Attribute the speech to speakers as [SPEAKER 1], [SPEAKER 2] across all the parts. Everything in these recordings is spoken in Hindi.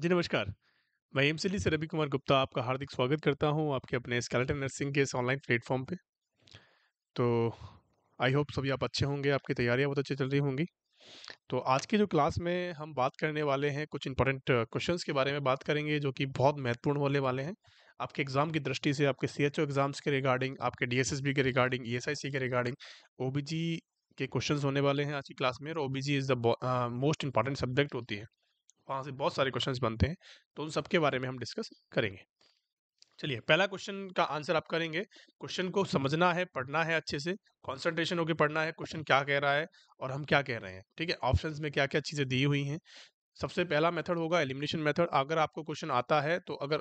[SPEAKER 1] जी नमस्कार। मैं एमसीली e से रवि कुमार गुप्ता आपका हार्दिक स्वागत करता हूँ आपके अपने स्केलेटन नर्सिंग के इस ऑनलाइन प्लेटफ़ॉर्म पे। तो आई होप सभी आप अच्छे होंगे, आपकी तैयारियाँ बहुत अच्छी चल रही होंगी। तो आज की जो क्लास में हम बात करने वाले हैं कुछ इंपॉर्टेंट क्वेश्चंस के बारे में बात करेंगे जो कि बहुत महत्वपूर्ण होने वाले हैं। आपके एग्ज़ाम की दृष्टि से आपके सी एग्ज़ाम्स के रिगार्डिंग, आपके डी के रिगार्डिंग, ई e के रिगार्डिंग, ओ के क्वेश्चंस होने वाले हैं आज की क्लास में और O is the most important subject होती है। वहाँ से बहुत सारे क्वेश्चन बनते हैं तो उन सबके बारे में हम डिस्कस करेंगे चलिए पहला क्वेश्चन का आंसर आप करेंगे क्वेश्चन को समझना है पढ़ना है अच्छे से कॉन्सेंट्रेशन होकर पढ़ना है क्वेश्चन क्या कह रहा है और हम क्या कह रहे हैं ठीक है ऑप्शन में क्या क्या चीज़ें दी हुई हैं सबसे पहला मेथड होगा एलिमिनेशन मेथड अगर आपको क्वेश्चन आता है तो अगर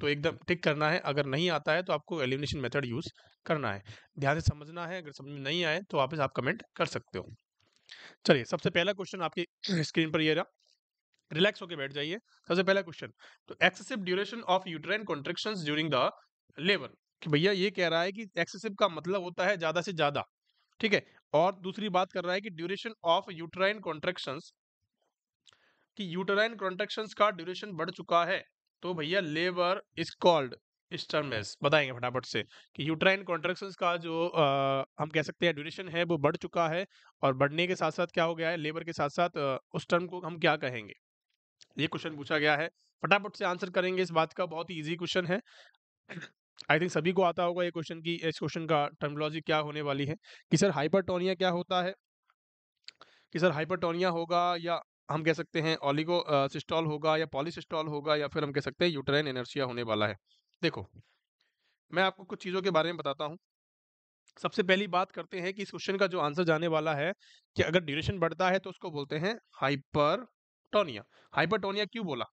[SPEAKER 1] तो एकदम टिक करना है अगर नहीं आता है तो आपको एलिमिनेशन मेथड यूज़ करना है ध्यान से समझना है अगर समझ में नहीं आए तो वापस आप कमेंट कर सकते हो चलिए सबसे पहला क्वेश्चन आपकी स्क्रीन पर ये रहा रिलैक्स होकर बैठ जाइए सबसे पहला क्वेश्चन तो excessive duration of uterine contraction during the labour कि भैया ये कह रहा है कि एक्सेसिव का मतलब होता है ज्यादा से ज्यादा ठीक है और दूसरी बात कर रहा है कि ड्यूरेशन ऑफ यूट्राइन कॉन्ट्रेक्शन कि यूटराइन कॉन्ट्रेक्शन का ड्यूरेशन बढ़ चुका है तो भैया लेबर इज कॉल्ड स्टर्मेस बताएंगे फटाफट से कि यूट्राइन कॉन्ट्रेक्शन का जो आ, हम कह सकते हैं ड्यूरेशन है वो बढ़ चुका है और बढ़ने के साथ साथ क्या हो गया है लेबर के साथ साथ उस टर्म को हम क्या कहेंगे ये क्वेश्चन पूछा गया है फटाफट से आंसर करेंगे इस बात का बहुत ही ईजी क्वेश्चन है आई थिंक सभी को आता होगा ये क्वेश्चन की इस क्वेश्चन का टर्मोलॉजी क्या होने वाली है कि सर हाइपरटोनिया क्या होता है कि सर हाइपरटोनिया होगा या हम कह सकते हैं ओलिगो सिस्टॉल होगा या पॉलीसिस्टॉल होगा या फिर हम कह सकते हैं यूटराइन एनर्सिया होने वाला है देखो मैं आपको कुछ चीज़ों के बारे में बताता हूँ सबसे पहली बात करते हैं कि इस क्वेश्चन का जो आंसर जाने वाला है कि अगर ड्यूरेशन बढ़ता है तो उसको बोलते हैं हाइपर हाइपरटोनिया हाइपरटोनिया क्यों बोला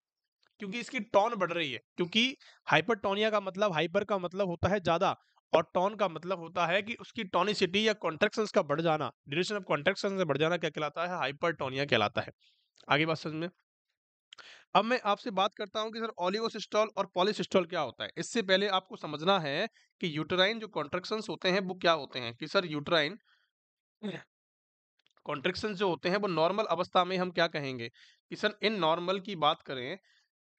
[SPEAKER 1] क्योंकि इसकी टोन बढ़ रही है क्योंकि हाइपरटोनिया का मतलब हाइपर का मतलब होता है ज्यादा और टोन का मतलब होता है कि उसकी टोनिसिटी या कॉन्ट्रेक्शन का बढ़ जाना ड्यूरेशन ऑफ कॉन्ट्रेक्शन से बढ़ जाना क्या कहलाता है हाइपरटोनिया कहलाता है आगे बात समझ में अब मैं आपसे बात करता हूं कि सर ओलिगोसिस्टॉल और पॉलिसिस्टॉल क्या होता है इससे पहले आपको समझना है कि यूटराइन जो कॉन्ट्रेक्शन होते हैं वो क्या होते हैं कि सर यूटराइन कॉन्ट्रेक्शन जो होते हैं वो नॉर्मल अवस्था में हम क्या कहेंगे कि सर इन नॉर्मल की बात करें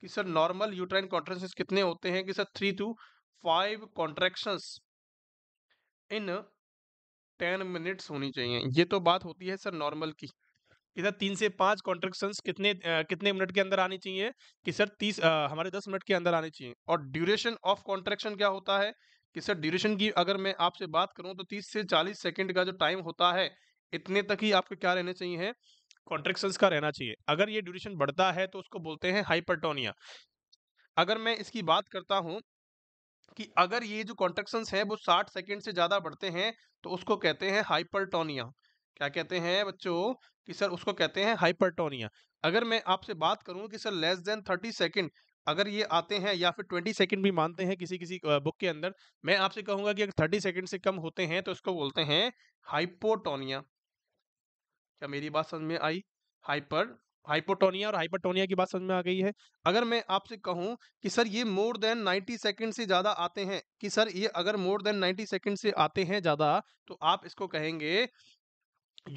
[SPEAKER 1] कि सर नॉर्मल यूट्राइन कॉन्ट्रेक्शन कितने होते हैं कि sir three two five contraction in ten minutes होनी चाहिए ये तो बात होती है सर नॉर्मल की इधर तीन से पांच कॉन्ट्रेक्शन कितने आ, कितने मिनट के अंदर आनी चाहिए कि सर तीस आ, हमारे दस मिनट के अंदर आनी चाहिए और ड्यूरेशन ऑफ कॉन्ट्रेक्शन क्या होता है कि सर ड्यूरेशन की अगर मैं आपसे बात करूं तो तीस से चालीस सेकंड का जो टाइम होता है इतने तक ही आपके क्या रहने चाहिए हैं का रहना चाहिए अगर ये ड्यूरेशन बढ़ता है तो उसको बोलते हैं हाइपरटोनिया अगर मैं इसकी बात करता हूँ कि अगर ये जो कॉन्ट्रेक्शन है वो 60 सेकेंड से ज़्यादा बढ़ते हैं तो उसको कहते हैं हाइपरटोनिया क्या कहते हैं बच्चों कि सर उसको कहते हैं हाइपरटोनिया अगर मैं आपसे बात करूं कि sir less than thirty second अगर ये आते हैं या फिर ट्वेंटी सेकेंड भी मानते हैं किसी किसी बुक के अंदर मैं आपसे कहूंगा कि अगर थर्टी सेकेंड से कम होते हैं तो इसको बोलते हैं हाइपोटोनिया क्या मेरी बात समझ में आई हाइपर हाइपोटोनिया और हाइपरटोनिया की बात समझ में आ गई है अगर मैं आपसे कहूं कि सर ये मोर देन 90 सेकंड से ज़्यादा आते हैं कि सर ये अगर मोर देन 90 सेकंड से आते हैं ज़्यादा तो आप इसको कहेंगे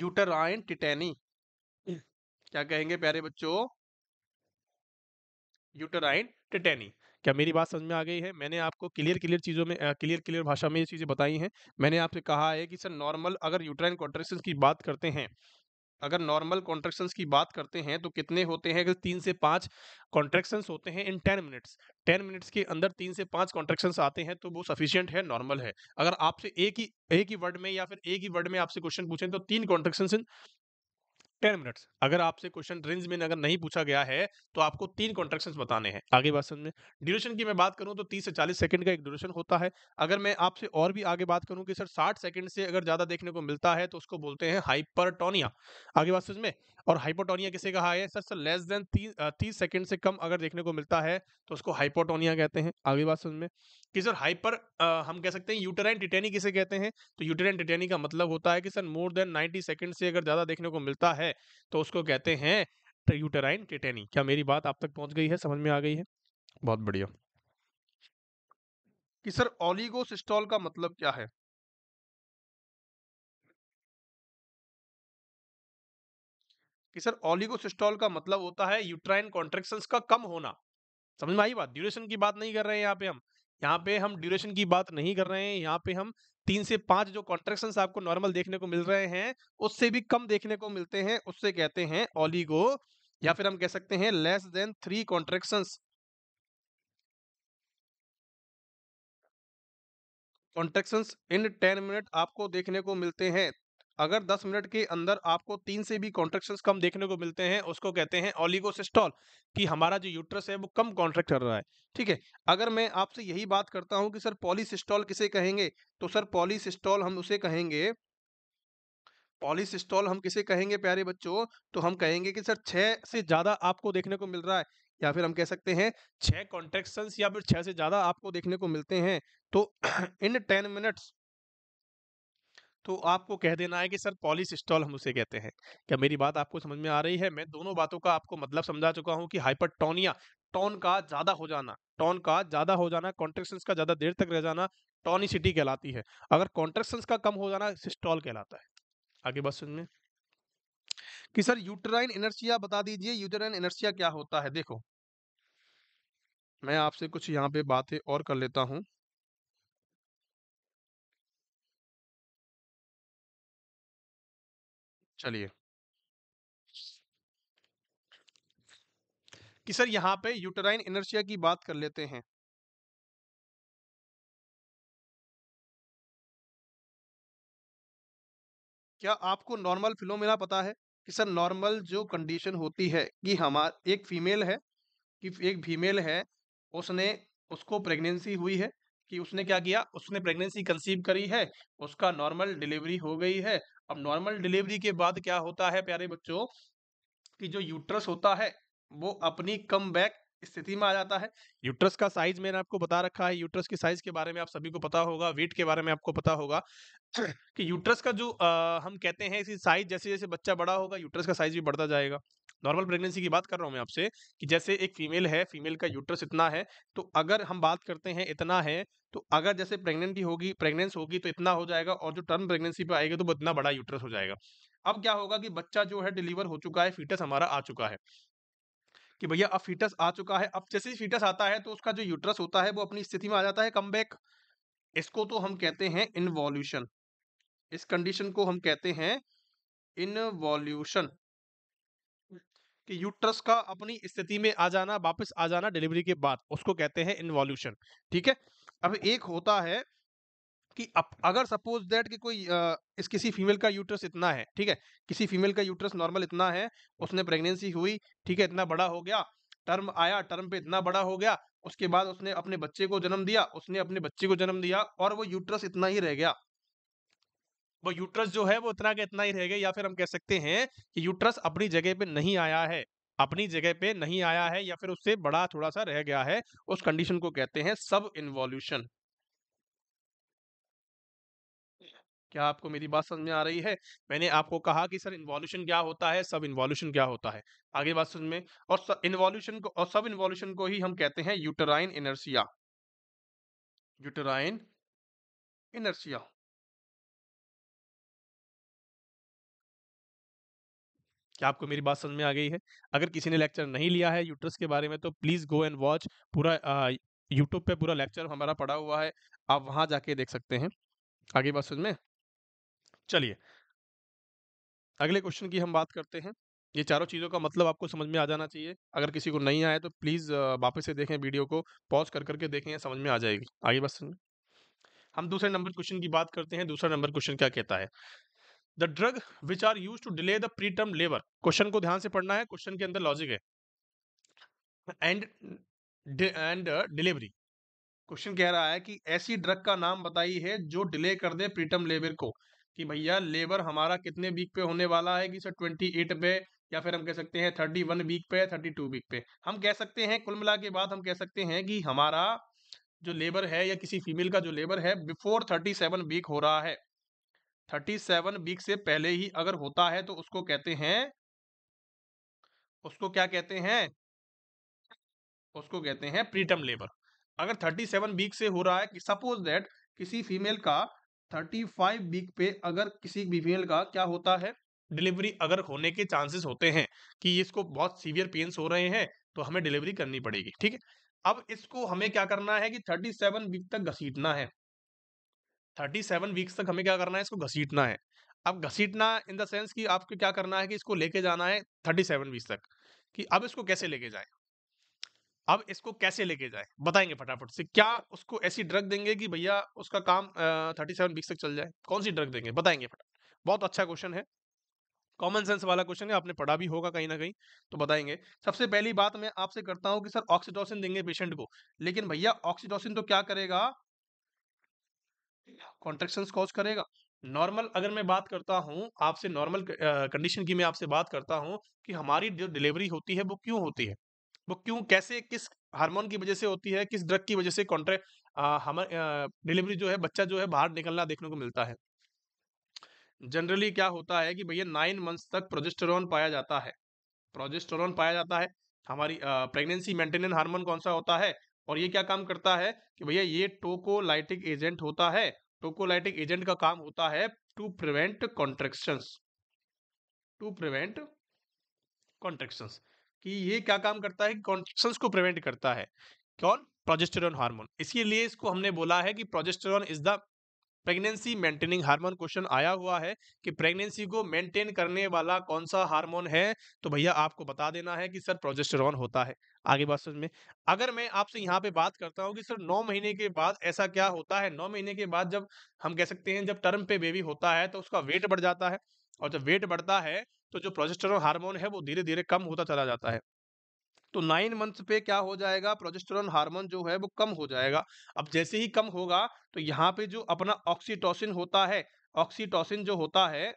[SPEAKER 1] यूटराइन टिटेनी क्या कहेंगे प्यारे बच्चों यूटराइन टिटेनी क्या मेरी बात समझ में आ गई है मैंने आपको क्लियर क्लियर चीज़ों में क्लियर क्लियर भाषा में ये चीज़ें बताई हैं मैंने आपसे कहा है कि सर नॉर्मल अगर यूट्राइन कॉन्ट्रेक्शन की बात करते हैं अगर नॉर्मल कॉन्ट्रेक्शन की बात करते हैं तो कितने होते हैं अगर तीन से पाँच कॉन्ट्रेक्शन होते हैं in ten minutes ten minutes के अंदर तीन से पाँच कॉन्ट्रेक्शन आते हैं तो वो सफिशियंट है नॉर्मल है अगर आपसे एक ही एक ही वर्ड में या फिर एक ही वर्ड में आपसे क्वेश्चन पूछें तो तीन कॉन्ट्रेक्शन टेन मिनट्स अगर आपसे क्वेश्चन रेंज में अगर नहीं पूछा गया है तो आपको तीन कॉन्ट्रेक्शन बताने हैं आगे बात समझ में ड्यूरेशन की मैं बात करूं तो तीस से चालीस सेकंड का एक ड्यूरेशन होता है अगर मैं आपसे और भी आगे बात करूं कि सर साठ सेकंड से अगर ज्यादा देखने को मिलता है तो उसको बोलते हैं हाइपरटोनिया आगे बात समझ में और हाइपोटोनिया किसे कहा है सर सर लेस देन तीस सेकंड से कम अगर देखने को मिलता है तो उसको हाइपोटोनिया कहते हैं आगे बात समझ में कि सर हाइपर आ, हम कह सकते हैं यूटेराइन टिटेनी किसे कहते हैं तो यूटेराइन टिटेनी का मतलब होता है कि sir more than ninety second से अगर ज़्यादा देखने को मिलता है तो उसको कहते हैं यूटेराइन टिटेनी क्या मेरी
[SPEAKER 2] बात आप तक पहुँच गई है समझ में आ गई है बहुत बढ़िया कि सर ओलिगोसिस्टॉल का मतलब क्या है कि सर ऑलिगोसिस्टॉल का मतलब होता है यूट्राइन
[SPEAKER 1] कॉन्ट्रेक्शन का कम होना समझ में आई बात ड्यूरेशन की बात नहीं कर रहे हैं यहाँ पे हम यहाँ पे हम ड्यूरेशन की बात नहीं कर रहे हैं यहाँ पे हम तीन से पांच जो कॉन्ट्रेक्शन आपको नॉर्मल देखने को मिल रहे हैं उससे भी कम देखने को मिलते हैं उससे कहते हैं ऑलिगो या फिर हम कह सकते हैं less
[SPEAKER 2] than three contraction contraction in ten minute आपको देखने को मिलते हैं अगर
[SPEAKER 1] 10 मिनट के अंदर आपको तीन से भी कॉन्ट्रेक्शन कम देखने को मिलते हैं उसको कहते हैं ओलिगोसिस्टॉल कि हमारा जो यूट्रस है वो कम कॉन्ट्रैक्ट कर रहा है ठीक है अगर मैं आपसे यही बात करता हूं कि सर पॉलिसिस्टॉल किसे कहेंगे तो सर पॉलिसिस्टॉल हम उसे कहेंगे पॉलिसिस्टॉल हम किसे कहेंगे प्यारे बच्चों तो हम कहेंगे कि सर छः से ज़्यादा आपको देखने को मिल रहा है या फिर हम कह सकते हैं छः कॉन्ट्रेक्शंस या फिर छः से ज़्यादा आपको देखने को मिलते हैं तो इन टेन मिनट्स तो आपको कह देना है कि सर पॉलिस स्टॉल हम उसे कहते हैं क्या मेरी बात आपको समझ में आ रही है मैं दोनों बातों का आपको मतलब समझा चुका हूँ कि हाइपरटोनिया टोन का ज़्यादा हो जाना टोन का ज़्यादा हो जाना कॉन्ट्रेक्शन का ज़्यादा देर तक रह जाना टोनिसिटी कहलाती है अगर कॉन्ट्रेक्शन का कम हो जाना सिस्टॉल कहलाता है आगे बात समझ में कि सर यूटराइन एनर्सिया बता दीजिए यूटराइन एनर्सिया क्या होता
[SPEAKER 2] है देखो मैं आपसे कुछ यहाँ पे बातें और कर लेता हूँ चलिए। कि सर यहां पे यूटराइन इनर्शिया की बात कर लेते हैं। क्या आपको नॉर्मल फिनोमिना पता है? कि सर नॉर्मल जो कंडीशन होती है कि हमारा एक फीमेल
[SPEAKER 1] है कि एक फीमेल है, उसने उसको प्रेग्नेंसी हुई है, कि उसने क्या किया उसने प्रेग्नेंसी कंसीव करी है, उसका नॉर्मल डिलीवरी हो गई है अब नॉर्मल डिलीवरी के बाद क्या होता है प्यारे बच्चों कि जो यूट्रस होता है वो अपनी कम बैक स्थिति में आ जाता है यूट्रस का साइज मैंने आपको बता रखा है यूट्रस की साइज के बारे में आप सभी को पता होगा वेट के बारे में आपको पता होगा कि यूट्रस का जो आ, हम कहते हैं इसी साइज जैसे जैसे बच्चा बड़ा होगा यूट्रस का साइज भी बढ़ता जाएगा नॉर्मल प्रेगनेंसी की बात कर रहा हूँ मैं आपसे कि जैसे एक फीमेल है फीमेल का यूट्रस इतना है तो अगर हम बात करते हैं इतना है तो अगर जैसे प्रेगनेंट होगी प्रेगनेंस होगी तो इतना हो जाएगा और जो टर्म प्रेगनेंसी पे आएगी तो इतना बड़ा यूट्रस हो जाएगा अब क्या होगा कि बच्चा जो है डिलीवर हो चुका है फीटस हमारा आ चुका है कि भैया अब फीटस आ चुका है अब जैसे फीटस आता है तो उसका जो यूट्रस होता है वो अपनी स्थिति में आ जाता है कम इसको तो हम कहते हैं इनवॉल्यूशन इस कंडीशन को हम कहते हैं इनवॉल्यूशन कि यूट्रस का अपनी स्थिति में आ जाना वापस आ जाना डिलीवरी के बाद उसको कहते हैं इन्वॉल्यूशन ठीक है अब एक होता है कि अप, अगर सपोज दैट कि कोई आ, इस किसी फीमेल का यूट्रस इतना है ठीक है किसी फीमेल का यूट्रस नॉर्मल इतना है उसने प्रेगनेंसी हुई ठीक है इतना बड़ा हो गया टर्म आया टर्म पे इतना बड़ा हो गया उसके बाद उसने अपने बच्चे को जन्म दिया उसने अपने बच्चे को जन्म दिया और वो यूट्रस इतना ही रह गया वो यूट्रस जो है वो इतना का इतना ही रह गया या फिर हम कह सकते हैं कि यूट्रस अपनी जगह पे नहीं आया है अपनी जगह पे नहीं आया है या फिर उससे बड़ा थोड़ा सा रह गया है उस कंडीशन को कहते हैं सब इन्वॉल्यूशन क्या आपको मेरी बात समझ में आ रही है मैंने आपको कहा कि सर इन्वॉल्यूशन क्या होता है सब इन्वॉल्यूशन क्या होता है आगे बात समझ में और इन्वॉल्यूशन को और सब इन्वॉल्यूशन को ही हम कहते हैं यूटराइन इनर्सिया
[SPEAKER 3] यूटराइन इनर्सिया
[SPEAKER 1] क्या आपको मेरी बात समझ में आ गई है अगर किसी ने लेक्चर नहीं लिया है यूट्रस के बारे में तो प्लीज़ गो एंड वॉच पूरा यूट्यूब पे पूरा लेक्चर हमारा पड़ा हुआ है आप वहाँ जाके देख सकते हैं आगे बात समझ में चलिए अगले क्वेश्चन की हम बात करते हैं ये चारों चीज़ों का मतलब आपको समझ में आ जाना चाहिए अगर किसी को नहीं आया तो प्लीज़ वापस से देखें वीडियो को पॉज कर करके देखें समझ में आ जाएगी आगे बात समझ में हम दूसरे नंबर क्वेश्चन की बात करते हैं दूसरा नंबर क्वेश्चन क्या कहता है the drug which are use to delay the preterm labour question को ध्यान से पढ़ना है क्वेश्चन के अंदर लॉजिक है एंड एंड डिलीवरी क्वेश्चन कह रहा है कि ऐसी ड्रग का नाम बताई है जो डिले कर दे प्रीटम लेबर को कि भैया लेबर हमारा कितने वीक पे होने वाला है कि सर ट्वेंटी एट पे या फिर हम कह सकते हैं थर्टी वन वीक पे थर्टी टू वीक पे हम कह सकते हैं कुल मिला के बाद हम कह सकते हैं कि हमारा जो लेबर है या किसी फीमेल का जो लेबर है बिफोर थर्टी सेवन वीक हो रहा है थर्टी सेवन वीक से पहले ही अगर होता है तो उसको कहते हैं उसको क्या कहते हैं उसको कहते हैं प्रीटम लेबर अगर थर्टी सेवन वीक से हो रहा है कि सपोज दैट किसी फीमेल का थर्टी फाइव वीक पे अगर किसी फीमेल का क्या होता है डिलीवरी अगर होने के चांसेस होते हैं कि इसको बहुत सीवियर पेन्स हो रहे हैं तो हमें डिलीवरी करनी पड़ेगी ठीक है अब इसको हमें क्या करना है कि 37 वीक तक घसीटना है थर्टी सेवन वीक्स तक हमें क्या करना है इसको घसीटना है अब घसीटना इन द सेंस कि आपको क्या करना है कि इसको लेके जाना है थर्टी सेवन वीक्स तक कि अब इसको कैसे लेके जाए अब इसको कैसे लेके जाए बताएंगे फटाफट से क्या उसको ऐसी ड्रग देंगे कि भैया उसका काम थर्टी सेवन वीक्स तक चल जाए कौन सी ड्रग देंगे बताएंगे फटाफट बहुत अच्छा क्वेश्चन है कॉमन सेंस वाला क्वेश्चन है आपने पढ़ा भी होगा कहीं ना कहीं तो बताएंगे सबसे पहली बात मैं आपसे करता हूं कि सर ऑक्सीटोसिन देंगे पेशेंट को लेकिन भैया ऑक्सीटोसिन तो क्या करेगा कॉन्ट्रेक्शन कॉज करेगा नॉर्मल अगर मैं बात करता हूँ आपसे नॉर्मल कंडीशन की मैं आपसे बात करता हूँ कि हमारी जो डिलीवरी होती है वो क्यों होती है वो क्यों कैसे किस हार्मोन की वजह से होती है किस ड्रग की वजह से कॉन्ट्रैक्ट हमारे डिलीवरी जो है बच्चा जो है बाहर निकलना देखने को मिलता है जनरली क्या होता है कि भैया नाइन मंथ्स तक प्रोजेस्टेरॉन पाया जाता है प्रोजेस्टेरॉन पाया जाता है हमारी प्रेगनेंसी मेंटेनेंस हार्मोन कौन सा होता है और ये क्या काम करता है कि भैया ये टोकोलाइटिक एजेंट होता है टोकोलाइटिक एजेंट का काम होता है to prevent contraction to prevent contraction कि ये क्या काम करता है कॉन्ट्रेक्शन को प्रिवेंट करता है कौन प्रोजेस्टेरॉन हार्मोन इसीलिए इसको हमने बोला है कि progesterone is the pregnancy maintaining hormone question आया हुआ है कि प्रेगनेंसी को मेंटेन करने वाला कौन सा हार्मोन है तो भैया आपको बता देना है कि सर प्रोजेस्टेरॉन होता है आगे बात समझ में अगर मैं आपसे यहाँ पे बात करता हूँ कि सर नौ महीने के बाद ऐसा क्या होता है नौ महीने के बाद जब हम कह सकते हैं जब टर्म पे बेबी होता है तो उसका वेट बढ़ जाता है और जब वेट बढ़ता है तो जो प्रोजेस्टेरोन हार्मोन है वो धीरे धीरे कम होता चला जाता है तो नाइन मंथ पे क्या हो जाएगा प्रोजेस्टेरॉन हार्मोन जो है वो कम हो जाएगा अब जैसे ही कम होगा तो यहाँ पे जो अपना ऑक्सीटोसिन होता है ऑक्सीटोसिन जो होता है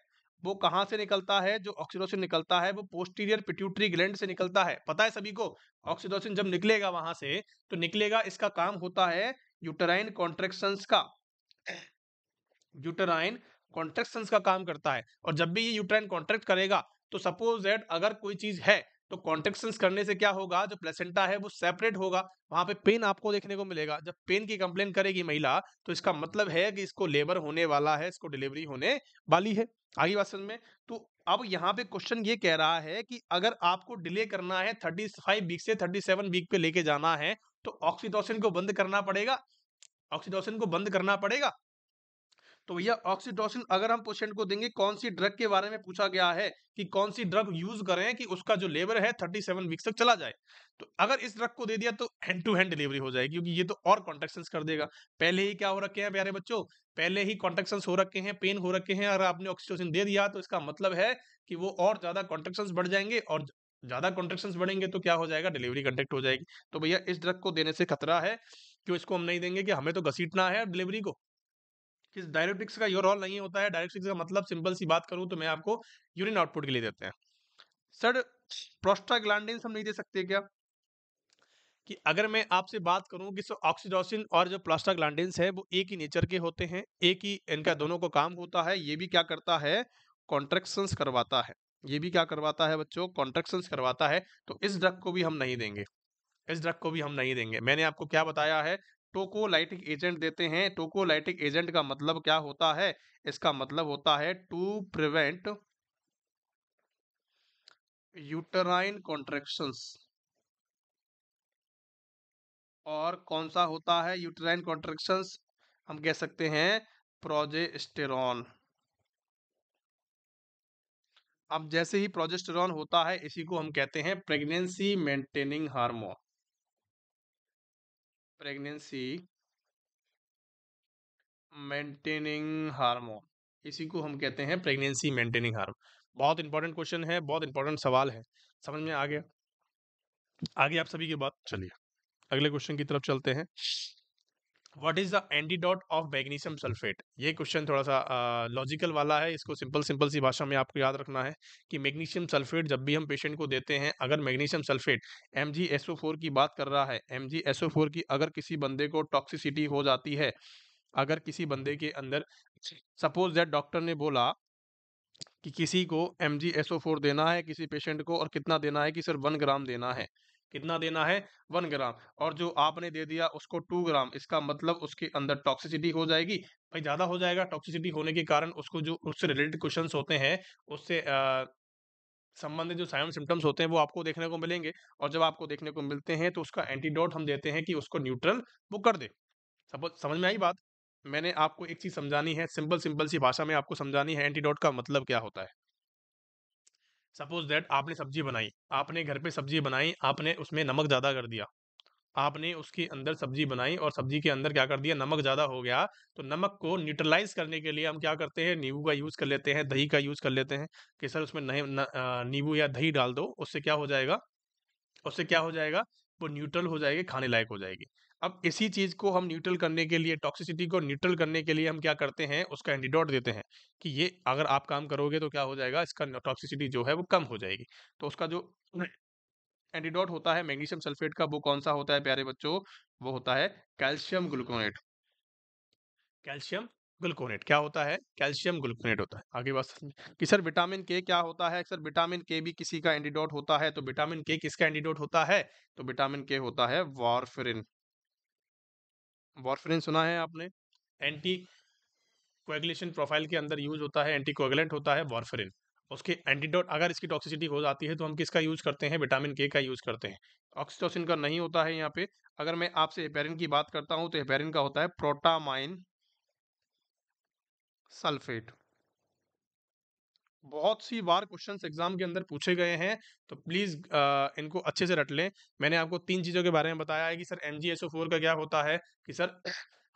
[SPEAKER 1] वो कहाँ से निकलता है जो ऑक्सीडोसिन निकलता है वो पोस्टीरियर पिट्यूटरी ग्लैंड से निकलता है पता है सभी को ऑक्सीडोसिन जब निकलेगा वहां से तो निकलेगा इसका काम होता है यूटराइन कॉन्ट्रेक्शन का यूटराइन कॉन्ट्रेक्शन का काम करता है और जब भी ये यूटराइन कॉन्ट्रेक्ट करेगा तो सपोज दैट अगर कोई चीज है तो कॉन्टेक्शंस करने से क्या होगा जो प्लेसेंटा है वो सेपरेट होगा वहां पे पेन आपको देखने को मिलेगा जब पेन की कंप्लेन करेगी महिला तो इसका मतलब है कि इसको लेबर होने वाला है इसको डिलीवरी होने वाली है आगे बात समझ में तो अब यहाँ पे क्वेश्चन ये कह रहा है कि अगर आपको डिले करना है थर्टी फाइव वीक से थर्टी सेवन वीक पे लेके जाना है तो ऑक्सीटोसिन को बंद करना पड़ेगा ऑक्सीटोसिन को बंद करना पड़ेगा तो भैया ऑक्सीटोसिन अगर हम पेशेंट को देंगे कौन सी ड्रग के बारे में पूछा गया है कि कौन सी ड्रग यूज करें कि उसका जो लेबर है थर्टी सेवन वीक्स तक चला जाए तो अगर इस ड्रग को दे दिया तो हैंड टू हैंड डिलीवरी हो जाएगी क्योंकि ये तो और कॉन्ट्रेक्शन कर देगा पहले ही क्या हो रखे हैं प्यारे बच्चों पहले ही कॉन्ट्रेक्शन हो रखे हैं पेन हो रखे हैं अगर आपने ऑक्सीटोसिन दे दिया तो इसका मतलब है कि वो और ज्यादा कॉन्ट्रेक्शन बढ़ जाएंगे और ज्यादा कॉन्ट्रेक्शन बढ़ेंगे तो क्या हो जाएगा डिलीवरी कंटेक्ट हो जाएगी तो भैया इस ड्रग को देने से खतरा है क्यों इसको हम नहीं देंगे कि हमें तो घसीटना है डिलीवरी को कि डायरेक्टिक्स का योर ऑल नहीं होता है डायरेक्टिक्स का मतलब सिंपल सी बात करूँ तो मैं आपको यूरिन आउटपुट के लिए देते हैं सर प्रोस्टाग्लैंडिन हम नहीं दे सकते क्या कि अगर मैं आपसे बात करूं कि ऑक्सीडोसिन और जो प्लास्टाग्लैंडिन्स है वो एक ही नेचर के होते हैं एक ही इनका हाँ। दोनों को काम होता है ये भी क्या करता है कॉन्ट्रेक्शंस करवाता है ये भी क्या करवाता है बच्चों कॉन्ट्रेक्शंस करवाता है तो इस ड्रग को भी हम नहीं देंगे इस ड्रग को भी हम नहीं देंगे मैंने आपको क्या बताया है टोकोलाइटिक एजेंट देते हैं टोकोलाइटिक एजेंट का मतलब क्या होता है इसका मतलब होता है टू प्रिवेंट
[SPEAKER 2] यूटराइन कॉन्ट्रेक्शंस और कौन सा होता है यूटराइन कॉन्ट्रेक्शंस हम कह सकते हैं प्रोजेस्टेरॉन
[SPEAKER 1] अब जैसे ही प्रोजेस्टेरॉन होता है इसी को हम कहते हैं pregnancy maintaining
[SPEAKER 2] hormone pregnancy maintaining hormone इसी को हम कहते हैं प्रेगनेंसी मेंटेनिंग
[SPEAKER 1] हार्मोन बहुत इंपॉर्टेंट क्वेश्चन है बहुत इंपॉर्टेंट सवाल है समझ में आ गया आगे आप सभी की बात चलिए अगले क्वेश्चन की तरफ चलते हैं what is the antidote of magnesium sulphate ये क्वेश्चन थोड़ा सा लॉजिकल uh, वाला है इसको सिंपल सिंपल सी भाषा में आपको याद रखना है कि मैग्नीशियम सल्फेट जब भी हम पेशेंट को देते हैं अगर मैग्नीशियम सल्फेट एम की बात कर रहा है एम की अगर किसी बंदे को टॉक्सिसिटी हो जाती है अगर किसी बंदे के अंदर सपोज दैट डॉक्टर ने बोला कि किसी को एम देना है किसी पेशेंट को और कितना देना है कि सिर्फ वन ग्राम देना है कितना देना है वन ग्राम और जो आपने दे दिया उसको टू ग्राम इसका मतलब उसके अंदर टॉक्सिसिटी हो जाएगी भाई ज़्यादा हो जाएगा टॉक्सिसिटी होने के कारण उसको जो उससे रिलेटेड क्वेश्चन होते हैं उससे संबंधित जो साइन सिम्टम्स होते हैं वो आपको देखने को मिलेंगे और जब आपको देखने को मिलते हैं तो उसका एंटीडोट हम देते हैं कि उसको न्यूट्रल वो कर दे समझ में आई बात मैंने आपको एक चीज़ समझानी है सिंपल सिंपल सी भाषा में आपको समझानी है एंटीडोट का मतलब क्या होता है सपोज दैट आपने सब्जी बनाई आपने घर पे सब्जी बनाई आपने उसमें नमक ज़्यादा कर दिया आपने उसके अंदर सब्जी बनाई और सब्जी के अंदर क्या कर दिया नमक ज़्यादा हो गया तो नमक को न्यूट्रलाइज करने के लिए हम क्या करते हैं नींबू का यूज़ कर लेते हैं दही का यूज़ कर लेते हैं कि सर उसमें नए नींबू या दही डाल दो उससे क्या हो जाएगा उससे क्या हो जाएगा वो न्यूट्रल हो जाएगी खाने लायक हो जाएगी अब इसी चीज़ को हम न्यूट्रल करने के लिए टॉक्सिसिटी को न्यूट्रल करने के लिए हम क्या करते हैं उसका एंटीडोट देते हैं कि ये अगर आप काम करोगे तो क्या हो जाएगा इसका टॉक्सिसिटी जो है वो कम हो जाएगी तो उसका जो एंटीडोट होता है मैग्नीशियम सल्फेट का वो कौन सा होता है प्यारे बच्चों वो होता है कैल्शियम ग्लूकोनेट कैल्शियम ग्लूकोनेट क्या होता है कैल्शियम ग्लूकोनेट होता है आगे बात कि सर विटामिन के क्या होता है सर विटामिन के भी किसी का एंटीडोट होता है तो विटामिन के किसका एंटीडोट होता है तो विटामिन के होता है वारफेरिन वॉरफेरिन सुना है आपने एंटी कोएगुलेशन प्रोफाइल के अंदर यूज होता है एंटी कोएगुलेंट होता है वॉरफेरिन उसके एंटीडोट अगर इसकी टॉक्सिसिटी हो जाती है तो हम किसका यूज करते हैं विटामिन के का यूज करते हैं ऑक्सीटोसिन का नहीं होता है यहाँ पे अगर मैं आपसे हेपेरिन की बात करता हूँ तो हेपेरिन का होता है प्रोटामाइन सल्फेट बहुत सी बार क्वेश्चंस एग्जाम के अंदर पूछे गए हैं तो प्लीज़ इनको अच्छे से रट लें मैंने आपको तीन चीज़ों के बारे में बताया है कि सर एम का क्या होता है कि सर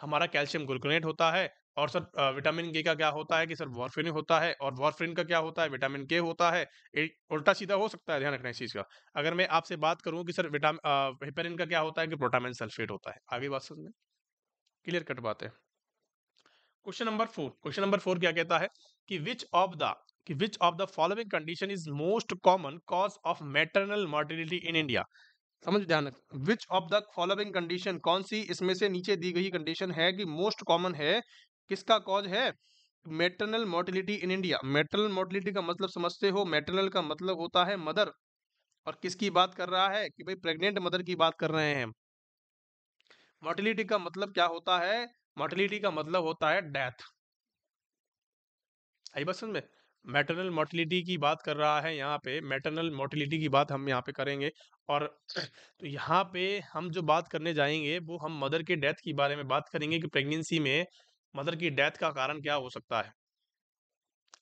[SPEAKER 1] हमारा कैल्शियम ग्लूकोनेट होता है और सर विटामिन के का क्या होता है कि सर वॉरफिन होता है और वॉरफिन का क्या होता है विटामिन के होता है उल्टा सीधा हो सकता है ध्यान रखना इस चीज़ का अगर मैं आपसे बात करूँ कि सर विटामिन का क्या होता है कि प्रोटामिन सल्फेट होता है आगे बात समझ में क्लियर कट बात है question number four question number four क्या कहता है कि विच ऑफ द कि which of the following condition is most common cause of maternal mortality in India समझ ध्यान which of the following condition कौन सी इसमें से नीचे दी गई कंडीशन है कि मोस्ट कॉमन है किसका कॉज है maternal mortality in India maternal mortality का मतलब समझते हो मेटरनल का मतलब होता है मदर और किसकी बात कर रहा है कि भाई प्रेग्नेंट मदर की बात कर रहे हैं मोर्टिलिटी का मतलब क्या होता है मोर्टिलिटी का मतलब होता है डेथ आई बस समझ में मैटरनल मोटिलिटी की बात कर रहा है यहाँ पे मैटरनल मोटिलिटी की बात हम यहाँ पे करेंगे और तो यहाँ पे हम जो बात करने जाएंगे वो हम मदर के डेथ के बारे में बात करेंगे कि प्रेगनेंसी में मदर की डेथ का कारण क्या हो सकता है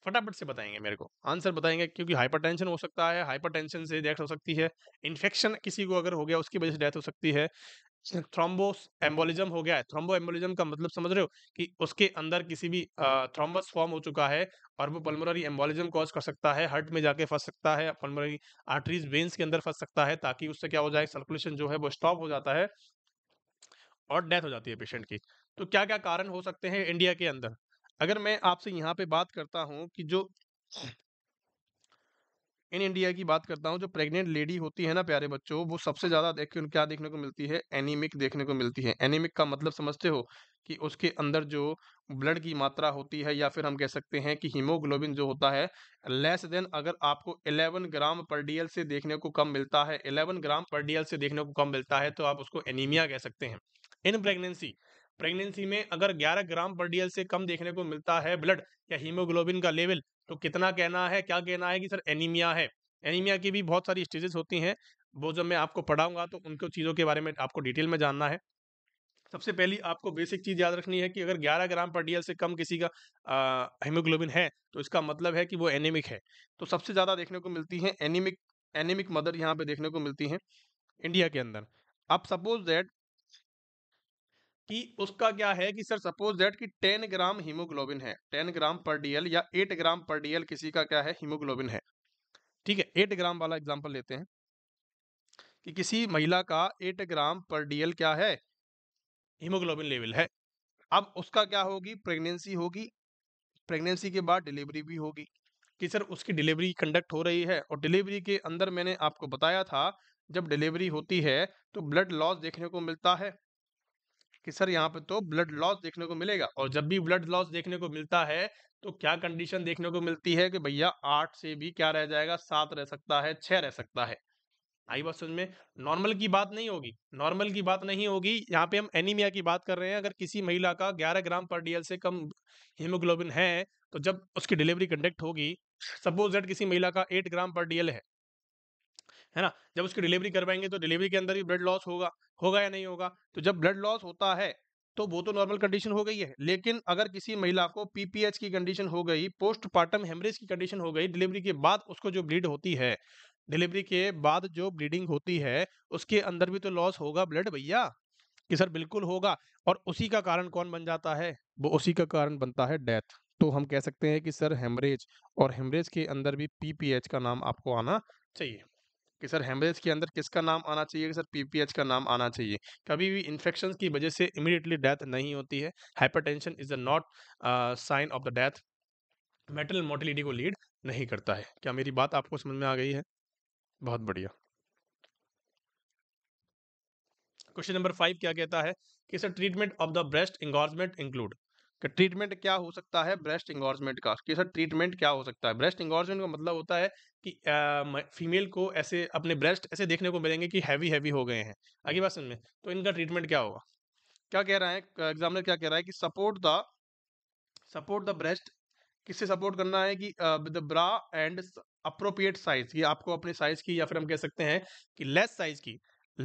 [SPEAKER 1] फटाफट से बताएंगे मेरे को आंसर बताएंगे क्योंकि हाइपरटेंशन हो सकता है हाइपरटेंशन से डेथ हो सकती है इन्फेक्शन किसी को अगर हो गया उसकी वजह से डेथ हो सकती है थ्रोम्बोस एम्बोलिज्म हो गया है थ्रोम्बो एम्बोलिज्म का मतलब समझ रहे हो कि उसके अंदर किसी भी थ्रोम्बस फॉर्म हो चुका है और वो पल्मोनरी एम्बोलिज्म कॉज कर सकता है हार्ट में जाके फंस सकता है पल्मोनरी आर्टरीज वेन्स के अंदर फंस सकता है ताकि उससे क्या हो जाए सर्कुलेशन जो है वो स्टॉप हो जाता है और डेथ हो जाती है पेशेंट की तो क्या क्या कारण हो सकते हैं इंडिया के अंदर अगर मैं आपसे यहाँ पे बात करता हूँ कि जो इन इंडिया की बात करता हूँ जो प्रेग्नेंट लेडी होती है ना प्यारे बच्चों वो सबसे ज़्यादा देख क्या देखने को मिलती है एनीमिक देखने को मिलती है एनीमिक का मतलब समझते हो कि उसके अंदर जो ब्लड की मात्रा होती है या फिर हम कह सकते हैं कि हीमोग्लोबिन जो होता है लेस देन अगर आपको 11 ग्राम पर डीएल से देखने को कम मिलता है 11 ग्राम पर डीएल से देखने को कम मिलता है तो आप उसको एनीमिया कह सकते हैं इन प्रेगनेंसी प्रेगनेंसी में अगर 11 ग्राम पर डीएल से कम देखने को मिलता है ब्लड या हीमोग्लोबिन का लेवल तो कितना कहना है क्या कहना है कि सर एनीमिया है एनीमिया की भी बहुत सारी स्टेजेस होती हैं वो जब मैं आपको पढ़ाऊंगा तो उनको चीज़ों के बारे में आपको डिटेल में जानना है सबसे पहली आपको बेसिक चीज़ याद रखनी है कि अगर 11 ग्राम पर डीएल से कम किसी का हेमोग्लोबिन है तो इसका मतलब है कि वो एनीमिक है तो सबसे ज़्यादा देखने को मिलती है एनीमिक एनीमिक मदर यहाँ पे देखने को मिलती है इंडिया के अंदर अब सपोज दैट कि उसका क्या है कि सर सपोज दैट कि 10 ग्राम हीमोग्लोबिन है 10 ग्राम पर डीएल या 8 ग्राम पर डीएल किसी का क्या है हीमोग्लोबिन है ठीक है 8 ग्राम वाला एग्जांपल लेते हैं कि किसी महिला का 8 ग्राम पर डीएल क्या है हीमोग्लोबिन लेवल है अब उसका क्या होगी प्रेगनेंसी होगी प्रेगनेंसी के बाद डिलीवरी भी होगी कि सर उसकी डिलीवरी कंडक्ट हो रही है और डिलीवरी के अंदर मैंने आपको बताया था जब डिलीवरी होती है तो ब्लड लॉस देखने को मिलता है कि सर यहाँ पे तो ब्लड लॉस देखने को मिलेगा और जब भी ब्लड लॉस देखने को मिलता है तो क्या कंडीशन देखने को मिलती है कि भैया आठ से भी क्या रह जाएगा सात रह सकता है छह रह सकता है आई बात समझ में नॉर्मल की बात नहीं होगी नॉर्मल की बात नहीं होगी यहाँ पे हम एनीमिया की बात कर रहे हैं अगर किसी महिला का ग्यारह ग्राम पर डीएल से कम हीमोग्लोबिन है तो जब उसकी डिलीवरी कंडक्ट होगी सपोज दैट किसी महिला का एट ग्राम पर डीएल है है ना जब उसकी डिलीवरी करवाएंगे तो डिलीवरी के अंदर ही ब्लड लॉस होगा होगा या नहीं होगा तो जब ब्लड लॉस होता है तो वो तो नॉर्मल कंडीशन हो गई है लेकिन अगर किसी महिला को पीपीएच की कंडीशन हो गई पोस्टपार्टम हेमरेज की कंडीशन हो गई डिलीवरी के बाद उसको जो ब्लीड होती है डिलीवरी के बाद जो ब्लीडिंग होती है उसके अंदर भी तो लॉस होगा ब्लड भैया कि सर बिल्कुल होगा और उसी का कारण कौन बन जाता है वो उसी का कारण बनता है डेथ तो हम कह सकते हैं कि सर हेमरेज और हेमरेज के अंदर भी पीपीएच का नाम आपको आना चाहिए कि सर हेमरेज के अंदर किसका नाम आना चाहिए सर पीपीएच का नाम आना चाहिए कभी भी इन्फेक्शन की वजह से इमिडिएटली डेथ नहीं होती है hypertension is the not sign of the death maternal mortality को लीड नहीं करता है क्या मेरी बात आपको समझ में आ गई है बहुत बढ़िया क्वेश्चन नंबर फाइव क्या कहता है कि sir treatment of the breast engorgement include कि ट्रीटमेंट क्या हो सकता है ब्रेस्ट इंगोर्जमेंट का कि सर ट्रीटमेंट क्या हो सकता है ब्रेस्ट इंगोर्जमेंट का मतलब होता है कि फीमेल को ऐसे अपने ब्रेस्ट ऐसे देखने को मिलेंगे कि हैवी हैवी हो गए हैं आगे बात सुन तो इनका ट्रीटमेंट क्या होगा क्या कह रहा है एग्जामिनर क्या कह रहा है कि support the support the breast किससे सपोर्ट करना है कि the bra and appropriate size ये आपको अपने साइज की या फिर हम कह सकते हैं कि लेस साइज की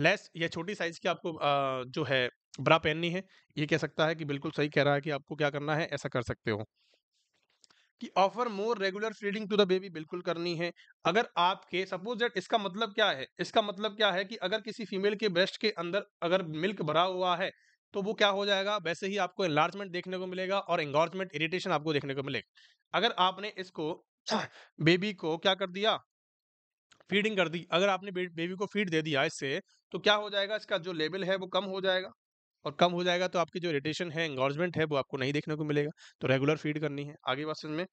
[SPEAKER 1] लेस या छोटी साइज की आपको uh, जो है ब्रा पहननी है ये कह सकता है कि बिल्कुल सही कह रहा है कि आपको क्या करना है ऐसा कर सकते हो कि offer more regular feeding to the baby बिल्कुल करनी है अगर आपके सपोज दैट इसका मतलब क्या है इसका मतलब क्या है कि अगर किसी फीमेल के ब्रेस्ट के अंदर अगर मिल्क भरा हुआ है तो वो क्या हो जाएगा वैसे ही आपको एनलार्जमेंट देखने को मिलेगा और एंगॉर्जमेंट इरिटेशन आपको देखने को मिलेगा अगर आपने इसको बेबी को क्या कर दिया फीडिंग कर दी अगर आपने बेबी को फीड दे दिया इससे तो क्या हो जाएगा इसका जो लेवल है वो कम हो जाएगा और कम हो जाएगा तो आपकी जो इरिटेशन है एंगोर्जमेंट है वो आपको नहीं देखने को मिलेगा तो रेगुलर फीड करनी है आगे बात में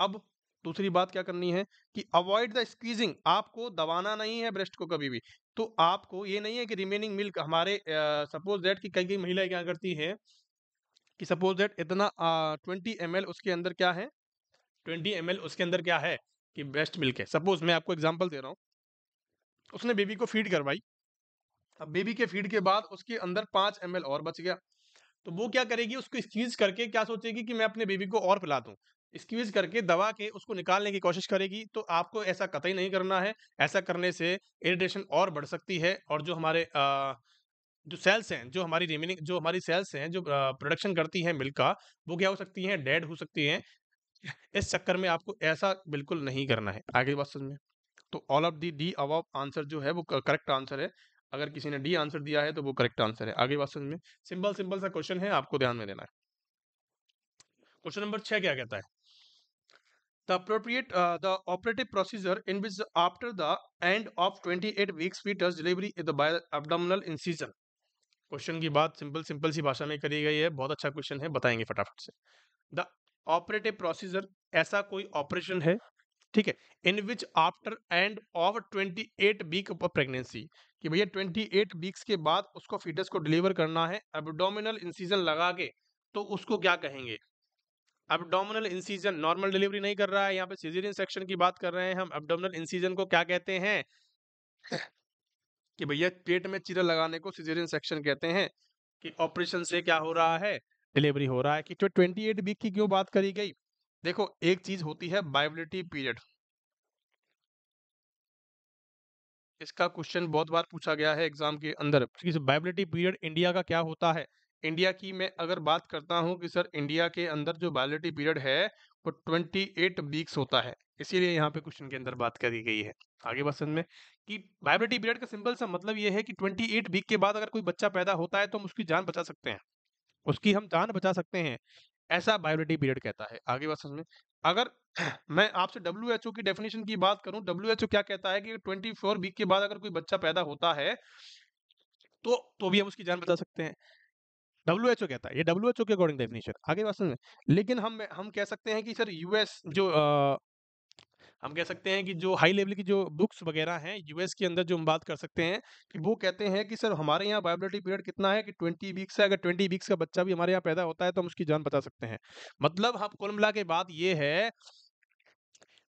[SPEAKER 1] अब दूसरी बात क्या करनी है कि अवॉइड द स्क्वीजिंग आपको दबाना नहीं है ब्रेस्ट को कभी भी तो आपको ये नहीं है कि रिमेनिंग मिल्क हमारे सपोज दैट कि कई कई महिलाएं क्या करती हैं कि सपोज दैट इतना ट्वेंटी एम उसके अंदर क्या है ट्वेंटी एम उसके अंदर क्या है कि ब्रेस्ट मिल्क है सपोज मैं आपको एग्जाम्पल दे रहा हूँ उसने बेबी को फीड करवाई अब बेबी के फीड के बाद उसके अंदर पांच एम और बच गया तो वो क्या करेगी उसको स्क्वीज करके क्या सोचेगी कि मैं अपने बेबी को और पिला दूँ स्क्वीज करके दवा के उसको निकालने की कोशिश करेगी तो आपको ऐसा कतई नहीं करना है ऐसा करने से इरिटेशन और बढ़ सकती है और जो हमारे आ, जो सेल्स हैं जो हमारी रिमेनिंग जो हमारी सेल्स हैं जो प्रोडक्शन करती हैं मिल्क का वो क्या हो सकती हैं डेड हो सकती हैं इस चक्कर में आपको ऐसा बिल्कुल नहीं करना है आगे बात समझ में तो all of the D above answer जो है वो करेक्ट आंसर है अगर किसी ने डी आंसर दिया है तो वो करेक्ट आंसर है आगे बात समझ में सिंपल सिंपल सा क्वेश्चन है आपको ध्यान में देना है क्वेश्चन नंबर छह क्या कहता है the appropriate uh, the operative procedure in which after the end of 28 weeks fetus delivery is by abdominal incision Question की बात सिंपल सिंपल सी भाषा में करी गई है बहुत अच्छा क्वेश्चन है बताएंगे फटाफट से द ऑपरेटिव प्रोसीजर ऐसा कोई ऑपरेशन है ठीक है in which after end of 28 week of pregnancy कि भैया 28 वीक्स के बाद उसको फीटस को डिलीवर करना है एबडोमिनल इंसीजन लगा के तो उसको क्या कहेंगे एबडोमिनल इंसीजन नॉर्मल डिलीवरी नहीं कर रहा है यहाँ पे सीजरियन सेक्शन की बात कर रहे हैं हम एबडोमिनल इंसीजन को क्या कहते हैं कि भैया पेट में चीरा लगाने को सीजरियन सेक्शन कहते हैं कि ऑपरेशन से क्या हो रहा है डिलीवरी हो रहा है कि ट्वेंटी एट वीक की क्यों बात करी गई देखो एक चीज होती है बायोबिलिटी पीरियड इसका क्वेश्चन बहुत बार पूछा गया है एग्जाम के अंदर वाइबिलिटी तो पीरियड इंडिया का क्या होता है इंडिया की मैं अगर बात करता हूँ कि सर इंडिया के अंदर जो वायलिटी पीरियड है वो ट्वेंटी एट वीक्स होता है इसीलिए यहाँ पे क्वेश्चन के अंदर बात करी गई है आगे बात में कि वायबिलिटी पीरियड का सिंपल सा मतलब ये है कि ट्वेंटी एट वीक के बाद अगर कोई बच्चा पैदा होता है तो हम उसकी जान बचा सकते हैं उसकी हम जान बचा सकते हैं ऐसा बायोलिटी पीरियड कहता है आगे बात में अगर मैं आपसे डब्ल्यू एच ओ की डेफिनेशन की बात करूं डब्ल्यू एच ओ क्या कहता है कि 24 वीक के बाद अगर कोई बच्चा पैदा होता है तो तो भी हम उसकी जान बचा सकते हैं डब्ल्यू एच ओ कहता है ये डब्ल्यू एच ओ के अकॉर्डिंग डेफिनेशन आगे बात में लेकिन हम हम कह सकते हैं कि सर यूएस जो आ, हम कह सकते हैं कि जो हाई लेवल की जो बुक्स वगैरह हैं यूएस के अंदर जो हम बात कर सकते हैं कि वो कहते हैं कि सर हमारे यहाँ वायबिलिटी पीरियड कितना है कि ट्वेंटी वीक्स है अगर ट्वेंटी वीक्स का बच्चा भी हमारे यहाँ पैदा होता है तो हम उसकी जान बचा सकते हैं मतलब हम कुल मिला के बात ये है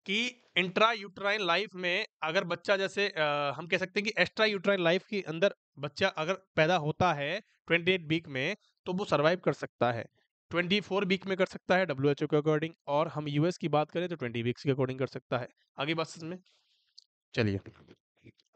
[SPEAKER 1] कि इंट्रा यूट्राइन लाइफ में अगर बच्चा जैसे आ, हम कह सकते हैं कि एक्स्ट्रा यूट्राइन लाइफ के अंदर बच्चा अगर पैदा होता है ट्वेंटी एट वीक में तो वो सर्वाइव कर सकता है ट्वेंटी फोर वीक में कर सकता है डब्ल्यू एच ओ के अकॉर्डिंग और हम यूएस की बात करें तो ट्वेंटी वीक्स के अकॉर्डिंग कर सकता है आगे बात में चलिए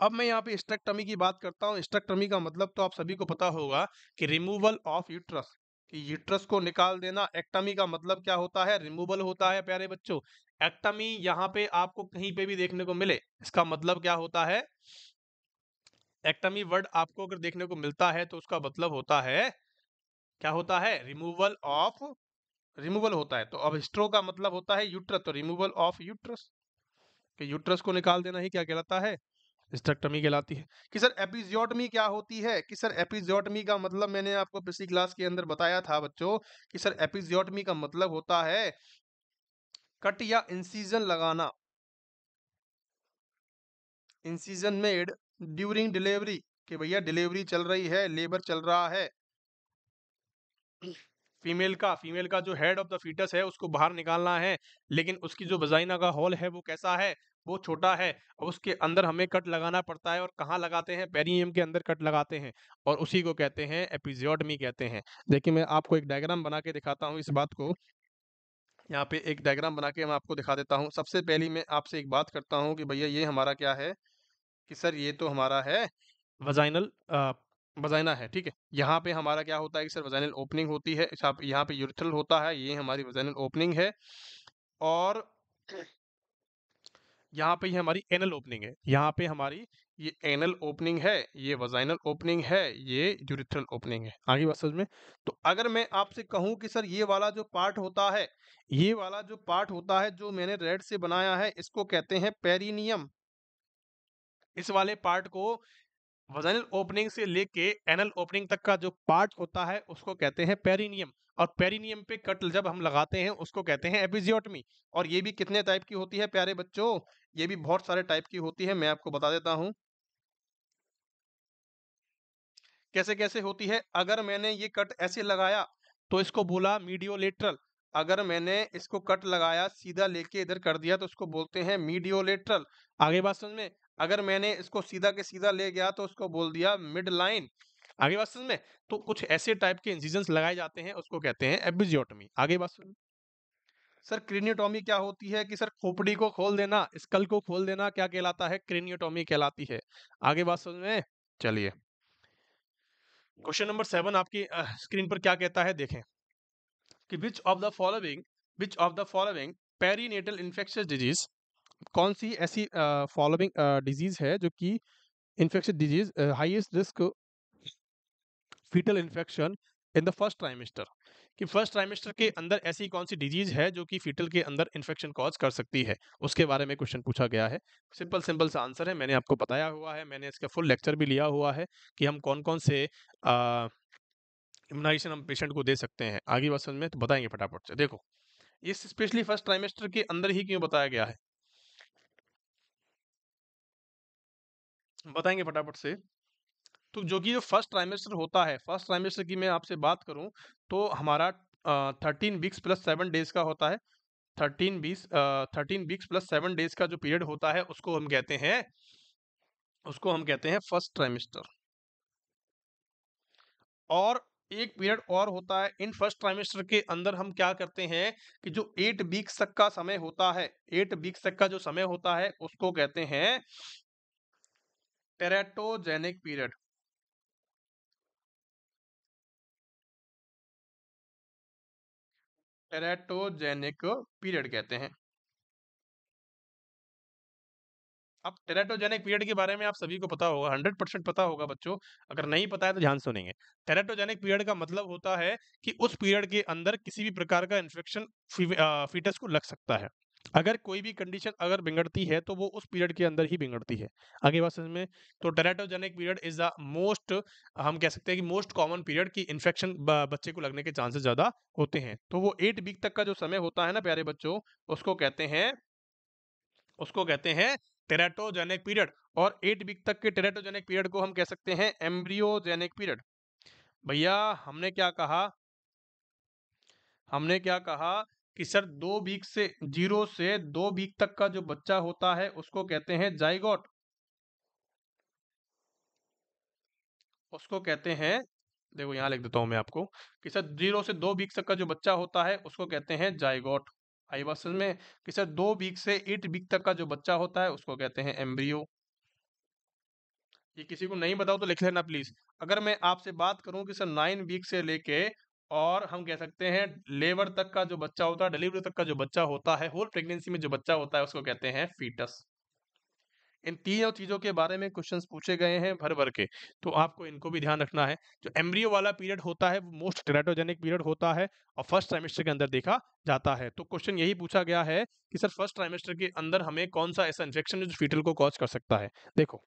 [SPEAKER 1] अब मैं यहाँ पे स्ट्रक्टमी की बात करता हूँ स्ट्रक्टमी का मतलब तो आप सभी को पता होगा कि रिमूवल ऑफ यूट्रस कि यूट्रस को निकाल देना एक्टमी का मतलब क्या होता है रिमूवल होता है प्यारे बच्चों एक्टमी यहाँ पे आपको कहीं पे भी देखने को मिले इसका मतलब क्या होता है एक्टमी वर्ड आपको अगर देखने को मिलता है तो उसका मतलब होता है क्या होता है रिमूवल ऑफ रिमूवल होता है तो अब स्ट्रो का मतलब होता है यूट्रस तो रिमूवल ऑफ यूट्रस यूट्रस को निकाल देना ही क्या कहलाता है स्ट्रक्टमी कहलाती है कि सर एपिजियोटमी क्या होती है कि सर एपिजियोटमी का मतलब मैंने आपको पिछली क्लास के अंदर बताया था बच्चों कि सर एपिजियोटमी का मतलब होता है कट या इंसीजन लगाना इंसीजन मेड ड्यूरिंग डिलीवरी कि भैया डिलीवरी चल रही है लेबर चल रहा है फीमेल का फीमेल का जो हेड ऑफ द फीटस है उसको बाहर निकालना है लेकिन उसकी जो बजाइना का हॉल है वो कैसा है वो छोटा है और उसके अंदर हमें कट लगाना पड़ता है और कहाँ लगाते हैं पेरियम के अंदर कट लगाते हैं और उसी को कहते हैं एपिजियोडमी कहते हैं देखिए मैं आपको एक डायग्राम बना के दिखाता हूँ इस बात को यहाँ पे एक डायग्राम बना के मैं आपको दिखा देता हूँ सबसे पहले मैं आपसे एक बात करता हूँ कि भैया ये हमारा क्या है कि सर ये तो हमारा है वजाइनल वजाइना है ठीक है यहाँ पे हमारा क्या होता है कि सर वजाइनल ओपनिंग होती है यहाँ पे यूरिथ्रल होता है ये हमारी वजाइनल ओपनिंग है और यहाँ पे ये हमारी एनल ओपनिंग है यहाँ पे हमारी ये एनल ओपनिंग है ये वजाइनल ओपनिंग है ये यूरिथ्रल ओपनिंग है आगे बात समझ में तो अगर मैं आपसे कहूँ कि सर ये वाला जो पार्ट होता है ये वाला जो पार्ट होता है जो मैंने रेड से बनाया है इसको कहते हैं पेरिनियम इस वाले पार्ट को वजाइनल ओपनिंग से लेके एनल ओपनिंग तक का जो पार्ट होता है उसको कहते हैं पेरिनियम और पेरिनियम पे कट जब हम लगाते हैं उसको कहते हैं एपिजियोटमी और ये भी कितने टाइप की होती है प्यारे बच्चों ये भी बहुत सारे टाइप की होती है मैं आपको बता देता हूं कैसे कैसे होती है अगर मैंने ये कट ऐसे लगाया तो इसको बोला मीडियो लेटरल अगर मैंने इसको कट लगाया सीधा लेके इधर कर दिया तो उसको बोलते हैं मीडियो लेटरल आगे बात समझ में अगर मैंने इसको सीधा के सीधा ले गया तो उसको बोल दिया मिड लाइन आगे बात समझ में तो कुछ ऐसे टाइप के इंसिजन लगाए जाते हैं उसको कहते हैं एबिजियोटमी आगे बात समझ में सर क्रिनियोटॉमी क्या होती है कि सर खोपड़ी को खोल देना स्कल को खोल देना क्या कहलाता है क्रिनियोटॉमी कहलाती है आगे बात समझ में चलिए क्वेश्चन नंबर सेवन आपकी स्क्रीन पर क्या कहता है देखें कि which of the following which of the following perinatal infectious disease कौन सी ऐसी फॉलोइंग uh, डिजीज uh, है जो कि infectious disease highest risk fetal infection in the first trimester कि फर्स्ट ट्राइमेस्टर के अंदर ऐसी कौन सी डिजीज है जो कि फीटल के अंदर इन्फेक्शन कॉज कर सकती है उसके बारे में क्वेश्चन पूछा गया है सिंपल सिंपल सा आंसर है मैंने आपको बताया हुआ है मैंने इसका फुल लेक्चर भी लिया हुआ है कि हम कौन कौन से इम्यूनाइजेशन हम पेशेंट को दे सकते हैं आगे बात में तो बताएंगे फटाफट से देखो ये स्पेशली फर्स्ट ट्राइमेस्टर के अंदर ही क्यों बताया गया है बताएंगे फटाफट से तो जो कि जो फर्स्ट ट्राइमेस्टर होता है फर्स्ट ट्राइमेस्टर की मैं आपसे बात करूं तो हमारा thirteen weeks plus seven days का होता है थर्टीन बीस thirteen weeks plus seven days का जो पीरियड होता है उसको हम कहते हैं उसको हम कहते हैं फर्स्ट ट्राइमेस्टर और एक पीरियड और होता है इन फर्स्ट ट्राइमेस्टर के अंदर हम क्या करते हैं कि जो एट वीक्स तक का समय होता है एट वीक्स तक का जो समय
[SPEAKER 2] होता है उसको कहते हैं टेरेटोजेनिक पीरियड टेराटोजेनिक पीरियड कहते हैं अब टेराटोजेनिक पीरियड के बारे में आप सभी को पता होगा हंड्रेड परसेंट पता होगा बच्चों
[SPEAKER 1] अगर नहीं पता है तो ध्यान सुनेंगे टेराटोजेनिक पीरियड का मतलब होता है कि उस पीरियड के अंदर किसी भी प्रकार का इन्फेक्शन फीटस को लग सकता है अगर कोई भी कंडीशन अगर बिगड़ती है तो वो उस पीरियड के अंदर ही बिगड़ती है आगे बात समझ में तो teratogenic period is the most हम कह सकते हैं कि मोस्ट कॉमन पीरियड की इन्फेक्शन बच्चे को लगने के चांसेस ज़्यादा होते हैं तो वो एट वीक तक का जो समय होता है ना प्यारे बच्चों उसको कहते हैं उसको कहते हैं टेराटोजेनिक पीरियड और एट वीक तक के टेराटोजेनिक पीरियड को हम कह सकते हैं एम्ब्रियोजेनिक पीरियड भैया हमने क्या कहा हमने क्या कहा कि सर दो वीक से जीरो से दो वीक तक का जो बच्चा होता है उसको कहते हैं जाइगोट उसको कहते हैं देखो यहां लिख देता हूं मैं आपको कि सर जीरो से दो वीक तक का जो बच्चा होता है उसको कहते हैं जाइगोट आई बात समझ में कि सर दो वीक से एट वीक तक का जो बच्चा होता है उसको कहते हैं एम्ब्रियो ये किसी को नहीं बताओ तो लिख लेना प्लीज अगर मैं आपसे बात करूं कि सर नाइन वीक से लेके और हम कह सकते हैं लेबर तक का जो बच्चा होता है डिलीवरी तक का जो बच्चा होता है होल प्रेगनेंसी में जो बच्चा होता है उसको कहते हैं फीटस इन तीनों चीज़ों के बारे में क्वेश्चंस पूछे गए हैं भर भर के तो आपको इनको भी ध्यान रखना है जो एम्ब्रियो वाला पीरियड होता है वो मोस्ट टेराटोजेनिक पीरियड होता है और फर्स्ट ट्राइमेस्टर के अंदर देखा जाता है तो क्वेश्चन यही पूछा गया है कि सर फर्स्ट ट्राइमेस्टर के अंदर हमें कौन सा ऐसा इन्फेक्शन जो फीटल को कॉज कर सकता है देखो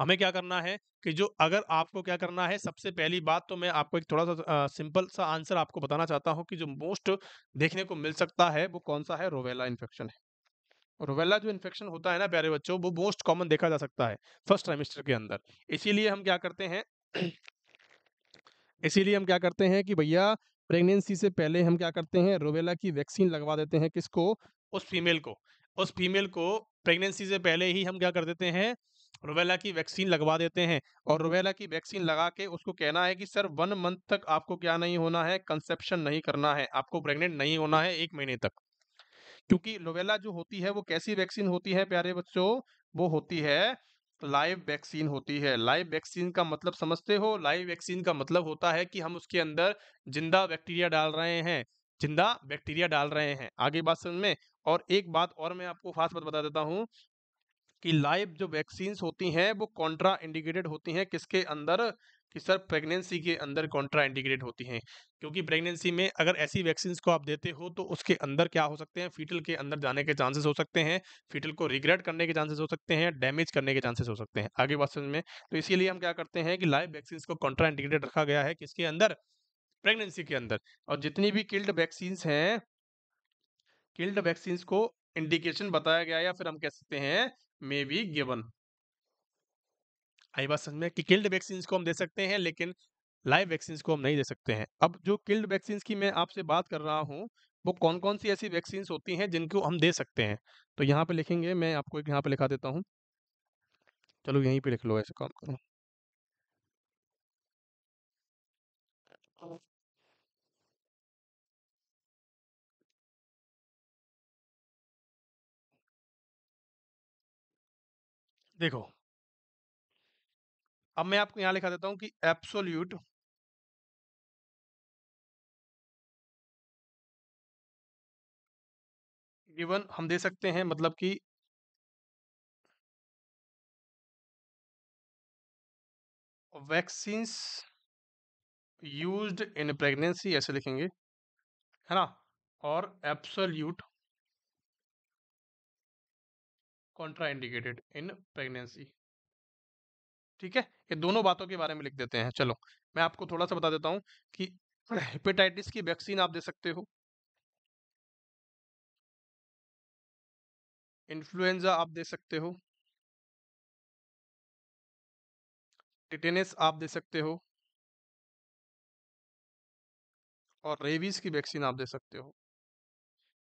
[SPEAKER 1] हमें क्या करना है कि जो अगर आपको क्या करना है सबसे पहली बात तो मैं आपको एक थोड़ा सा सिंपल सा आंसर आपको बताना चाहता हूँ कि जो मोस्ट देखने को मिल सकता है वो कौन सा है रोवेला इन्फेक्शन है रोवेला जो इन्फेक्शन होता है ना प्यारे बच्चों वो मोस्ट कॉमन देखा जा सकता है फर्स्ट सेमेस्टर के अंदर इसीलिए हम क्या करते हैं इसीलिए हम क्या करते हैं कि भैया प्रेगनेंसी से पहले हम क्या करते हैं रोवेला की वैक्सीन लगवा देते हैं किसको उस फीमेल को उस फीमेल को प्रेगनेंसी से पहले ही हम क्या कर देते हैं रुबेला की वैक्सीन लगवा देते हैं और रुबेला की वैक्सीन लगा के उसको कहना है कि सर वन मंथ तक आपको क्या नहीं होना है कंसेप्शन नहीं करना है आपको प्रेग्नेंट नहीं होना है एक महीने तक क्योंकि रुबेला जो होती है वो कैसी वैक्सीन होती है प्यारे बच्चों वो होती है लाइव वैक्सीन होती है लाइव वैक्सीन का मतलब समझते हो लाइव वैक्सीन का मतलब होता है कि हम उसके अंदर जिंदा बैक्टीरिया डाल रहे हैं जिंदा बैक्टीरिया डाल रहे हैं आगे बात समझ में और एक बात और मैं आपको खास बात बता देता हूँ कि लाइव जो वैक्सीन होती हैं वो कॉन्ट्रा इंडिकेटेड होती हैं किसके अंदर कि सर प्रेगनेंसी के अंदर कॉन्ट्रा इंडिकेटेड होती हैं क्योंकि प्रेगनेंसी में अगर ऐसी वैक्सीन को आप देते हो तो उसके अंदर क्या हो सकते हैं फीटल के अंदर जाने के चांसेस हो सकते हैं फीटल को रिग्रेट करने के चांसेस हो सकते हैं डैमेज करने के चांसेस हो सकते हैं आगे बात में तो इसीलिए हम क्या करते हैं कि लाइव वैक्सीन को कॉन्ट्रा इंडिकेटेड रखा गया है किसके अंदर प्रेगनेंसी के अंदर और जितनी भी किल्ड वैक्सीन हैं किल्ड वैक्सीन को इंडिकेशन बताया गया या फिर हम कह सकते हैं मे बी गिवन आई बात समझ में कि किल्ड वैक्सीन को हम दे सकते हैं लेकिन लाइव वैक्सीन को हम नहीं दे सकते हैं अब जो किल्ड वैक्सीन की मैं आपसे बात कर रहा हूँ वो कौन कौन सी ऐसी वैक्सीन होती हैं जिनको हम दे सकते हैं तो यहाँ पे
[SPEAKER 2] लिखेंगे मैं आपको एक यहाँ पे लिखा देता हूँ चलो यहीं पे लिख लो ऐसे काम करो
[SPEAKER 3] देखो अब मैं आपको यहां लिखा देता हूं कि एप्सोल्यूट गिवन हम दे सकते हैं मतलब कि
[SPEAKER 2] वैक्सीन्स यूज्ड इन प्रेगनेंसी ऐसे लिखेंगे है ना और एप्सोल्यूट कॉन्ट्राइंडिकेटेड इन प्रेगनेंसी ठीक है ये दोनों बातों के बारे में लिख देते हैं चलो मैं आपको थोड़ा सा बता देता हूँ कि हेपेटाइटिस की वैक्सीन आप दे सकते हो
[SPEAKER 3] इन्फ्लुएंजा आप दे सकते हो
[SPEAKER 2] टिटेनस आप दे सकते हो और रेबीज की वैक्सीन आप दे सकते हो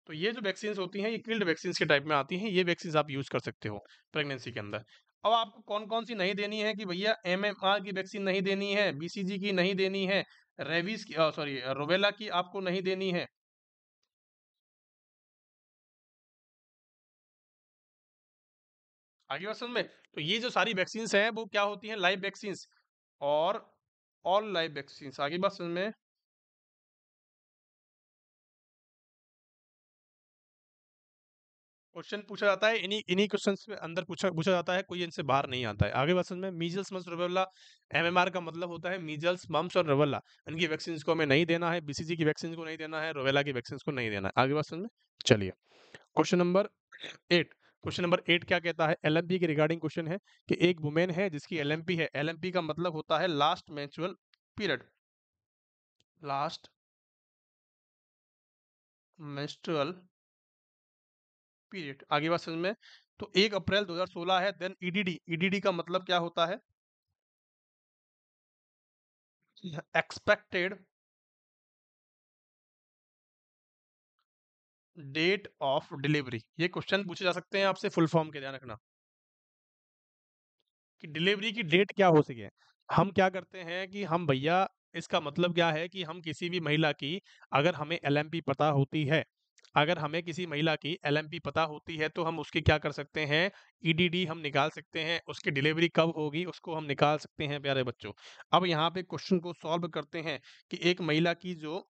[SPEAKER 2] तो ये जो वैक्सीन होती हैं ये किल्ड वैक्सीन के टाइप में आती हैं ये
[SPEAKER 1] वैक्सीन आप यूज कर सकते हो प्रेगनेंसी के अंदर अब आपको कौन कौन सी नहीं देनी है कि भैया एम एम
[SPEAKER 2] आर की वैक्सीन नहीं देनी है बीसीजी की नहीं देनी है रेबीज की सॉरी रोबेला की आपको नहीं देनी है आगे बात में तो ये जो सारी वैक्सीन हैं वो क्या होती हैं लाइव वैक्सीन और ऑल लाइव वैक्सीन आगे बात में क्वेश्चन पूछा जाता है इन्हीं इन्हीं क्वेश्चन में अंदर पूछा पूछा जाता है कोई इनसे बाहर नहीं आता है आगे क्वेश्चन में मीजल्स मम्स रबेला
[SPEAKER 1] एमएमआर का मतलब होता है मीजल्स मम्स और रबेला इनकी वैक्सीन को हमें नहीं देना है बीसीजी की वैक्सीन को नहीं देना है रोबेला की वैक्सीन को नहीं देना है आगे क्वेश्चन में चलिए question number eight question number eight क्या कहता है एलएमपी के रिगार्डिंग क्वेश्चन है कि एक वुमेन है जिसकी एलएमपी है एलएमपी का मतलब
[SPEAKER 2] होता है last menstrual period last menstrual period आगे बात समझ में तो एक अप्रैल 2016 है then EDD e EDD e का मतलब क्या होता है एक्सपेक्टेड डेट ऑफ डिलीवरी ये क्वेश्चन पूछे जा सकते हैं आपसे फुल फॉर्म के ध्यान रखना कि डिलीवरी की डेट क्या हो सके
[SPEAKER 1] हम क्या करते हैं कि हम भैया इसका मतलब क्या है कि हम किसी भी महिला की अगर हमें एलएमपी पता होती है अगर हमें किसी महिला की एल पता होती है तो हम उसकी क्या कर सकते हैं ईडीडी हम निकाल सकते हैं उसकी डिलीवरी कब होगी उसको हम निकाल सकते हैं प्यारे बच्चों अब यहाँ पे क्वेश्चन को सॉल्व करते हैं कि एक महिला की जो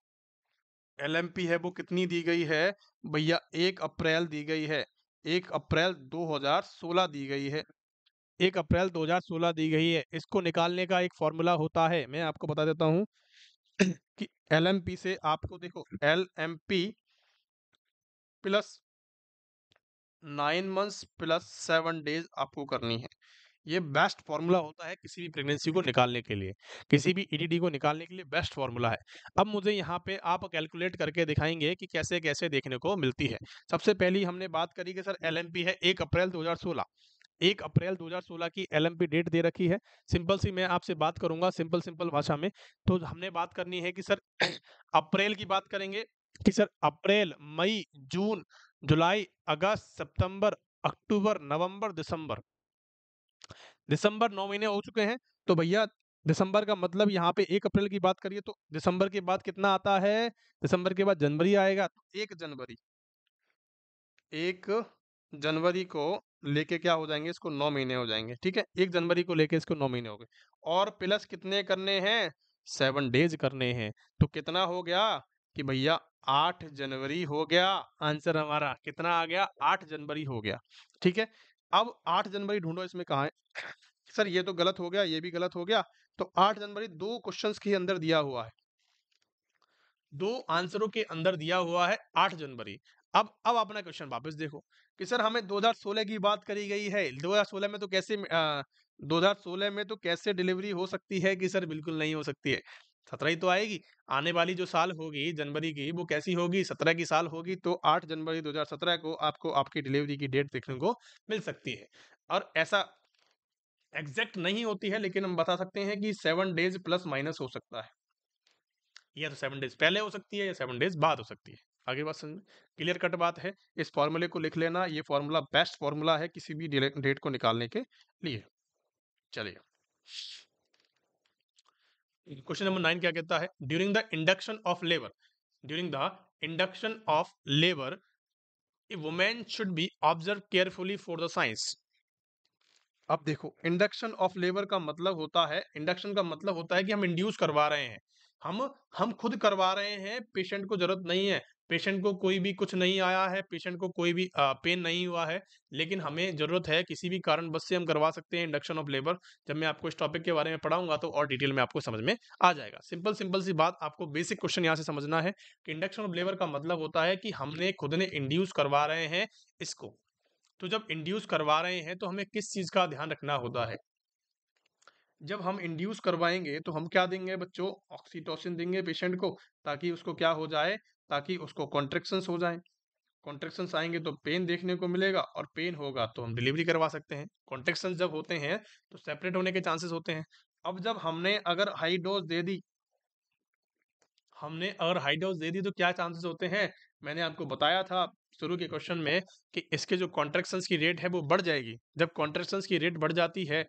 [SPEAKER 1] एल है वो कितनी दी गई है भैया एक अप्रैल दी गई है एक अप्रैल 2016 दी गई है एक अप्रैल 2016 दी गई है इसको निकालने का एक फॉर्मूला होता है मैं आपको बता देता हूँ कि एल से आपको देखो L plus nine months plus seven days आपको करनी है ये बेस्ट फॉर्मूला होता है किसी भी प्रेगनेंसी को निकालने के लिए किसी भी ईडीडी e को निकालने के लिए बेस्ट फॉर्मूला है अब मुझे यहाँ पे आप कैलकुलेट करके दिखाएंगे कि कैसे कैसे देखने को मिलती है सबसे पहली हमने बात करी कि सर एलएमपी है एक अप्रैल 2016 एक अप्रैल 2016 की एलएमपी डेट दे रखी है सिंपल सी मैं आपसे बात करूंगा सिंपल सिंपल भाषा में तो हमने बात करनी है कि सर अप्रैल की बात करेंगे कि सर अप्रैल मई जून जुलाई अगस्त सितंबर अक्टूबर नवंबर दिसंबर दिसंबर नौ महीने हो चुके हैं तो भैया दिसंबर का मतलब यहाँ पे एक अप्रैल की बात करिए तो दिसंबर के बाद कितना आता है दिसंबर के बाद जनवरी आएगा तो एक जनवरी एक जनवरी को लेके क्या हो जाएंगे इसको नौ महीने हो जाएंगे ठीक है एक जनवरी को लेके इसको नौ महीने हो गए और प्लस कितने करने हैं सेवन डेज करने हैं तो कितना हो गया कि भैया आठ जनवरी हो गया आंसर हमारा कितना आ गया आठ जनवरी हो गया ठीक है अब आठ जनवरी ढूंढो इसमें कहा है सर ये तो गलत हो गया ये भी गलत हो गया तो आठ जनवरी दो क्वेश्चंस के अंदर दिया हुआ है दो आंसरों के अंदर दिया हुआ है आठ जनवरी अब अब अपना क्वेश्चन वापस देखो कि सर हमें 2016 की बात करी गई है 2016 में तो कैसे आ, 2016 में तो कैसे डिलीवरी हो सकती है कि सर बिल्कुल नहीं हो सकती है सत्रह ही तो आएगी आने वाली जो साल होगी जनवरी की वो कैसी होगी सत्रह की साल होगी तो आठ जनवरी दो को आपको आपकी डिलीवरी की डेट देखने को मिल सकती है और ऐसा एग्जैक्ट नहीं होती है लेकिन हम बता सकते हैं कि सेवन डेज प्लस माइनस हो सकता है या तो सेवन डेज पहले हो सकती है या सेवन डेज बाद हो सकती है आगे बात समझ क्लियर कट बात है इस फॉर्मूले को लिख लेना ये फॉर्मूला बेस्ट फॉर्मूला है किसी भी डेट को निकालने के लिए चलिए क्वेश्चन नंबर नाइन क्या कहता है during the induction of labour during the induction of labour women should be observe carefully for the signs अब देखो इंडक्शन ऑफ लेबर का मतलब होता है इंडक्शन का मतलब होता है कि हम इंड्यूस करवा रहे हैं हम हम खुद करवा रहे हैं पेशेंट को जरूरत नहीं है पेशेंट को कोई भी कुछ नहीं आया है पेशेंट को कोई भी पेन नहीं हुआ है लेकिन हमें ज़रूरत है किसी भी कारण बस से हम करवा सकते हैं इंडक्शन ऑफ लेबर जब मैं आपको इस टॉपिक के बारे में पढ़ाऊंगा तो और डिटेल में आपको समझ में आ जाएगा सिंपल सिंपल सी बात आपको बेसिक क्वेश्चन यहाँ से समझना है कि इंडक्शन ऑफ लेबर का मतलब होता है कि हमने खुद ने इंड्यूस करवा रहे हैं इसको तो जब इंड्यूस करवा रहे हैं तो हमें किस चीज़ का ध्यान रखना होता है जब हम इंड्यूस करवाएंगे तो हम क्या देंगे बच्चों ऑक्सीटोसिन देंगे पेशेंट को ताकि उसको क्या हो जाए ताकि उसको कॉन्ट्रेक्शंस हो जाएं कॉन्ट्रेक्शंस आएंगे तो पेन देखने को मिलेगा और पेन होगा तो हम डिलीवरी करवा सकते हैं कॉन्ट्रेक्शंस जब होते हैं तो सेपरेट होने के चांसेस होते हैं अब जब हमने अगर हाई डोज दे दी हमने अगर हाई डोज दे दी तो क्या चांसेस होते हैं मैंने आपको बताया था शुरू के क्वेश्चन में कि इसके जो कॉन्ट्रेक्शंस की रेट है वो बढ़ जाएगी जब कॉन्ट्रेक्शंस की रेट बढ़ जाती है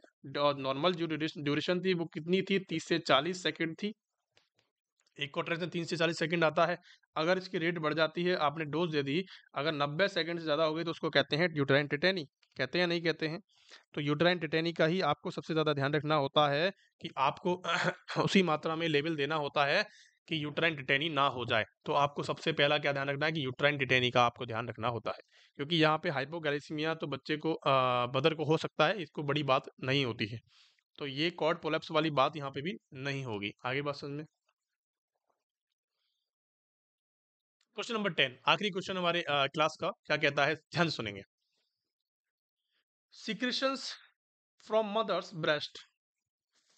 [SPEAKER 1] नॉर्मल जो ड्यूरेशन थी वो कितनी थी तीस से चालीस सेकेंड थी एक क्वार्टर से तीन से चालीस सेकंड आता है अगर इसकी रेट बढ़ जाती है आपने डोज दे दी अगर नब्बे सेकंड से ज़्यादा हो गई तो उसको कहते हैं यूट्राइन टिटेनी कहते हैं नहीं कहते हैं तो यूट्राइन टिटेनी का ही आपको सबसे ज़्यादा ध्यान रखना होता है कि आपको उसी मात्रा में लेवल देना होता है कि यूट्राइन टिटेनी ना हो जाए तो आपको सबसे पहला क्या ध्यान रखना है कि यूट्राइन टिटेनी का आपको ध्यान रखना होता है क्योंकि यहाँ पे हाइपोगैलेसीमिया तो बच्चे को बदर को हो सकता है इसको बड़ी बात नहीं होती है तो ये कॉर्ड पोलैप्स वाली बात यहाँ पे भी नहीं होगी आगे बात समझ में क्वेश्चन नंबर टेन आखिरी क्वेश्चन हमारे क्लास का क्या कहता है ध्यान सुनेंगे secretions from mother's breast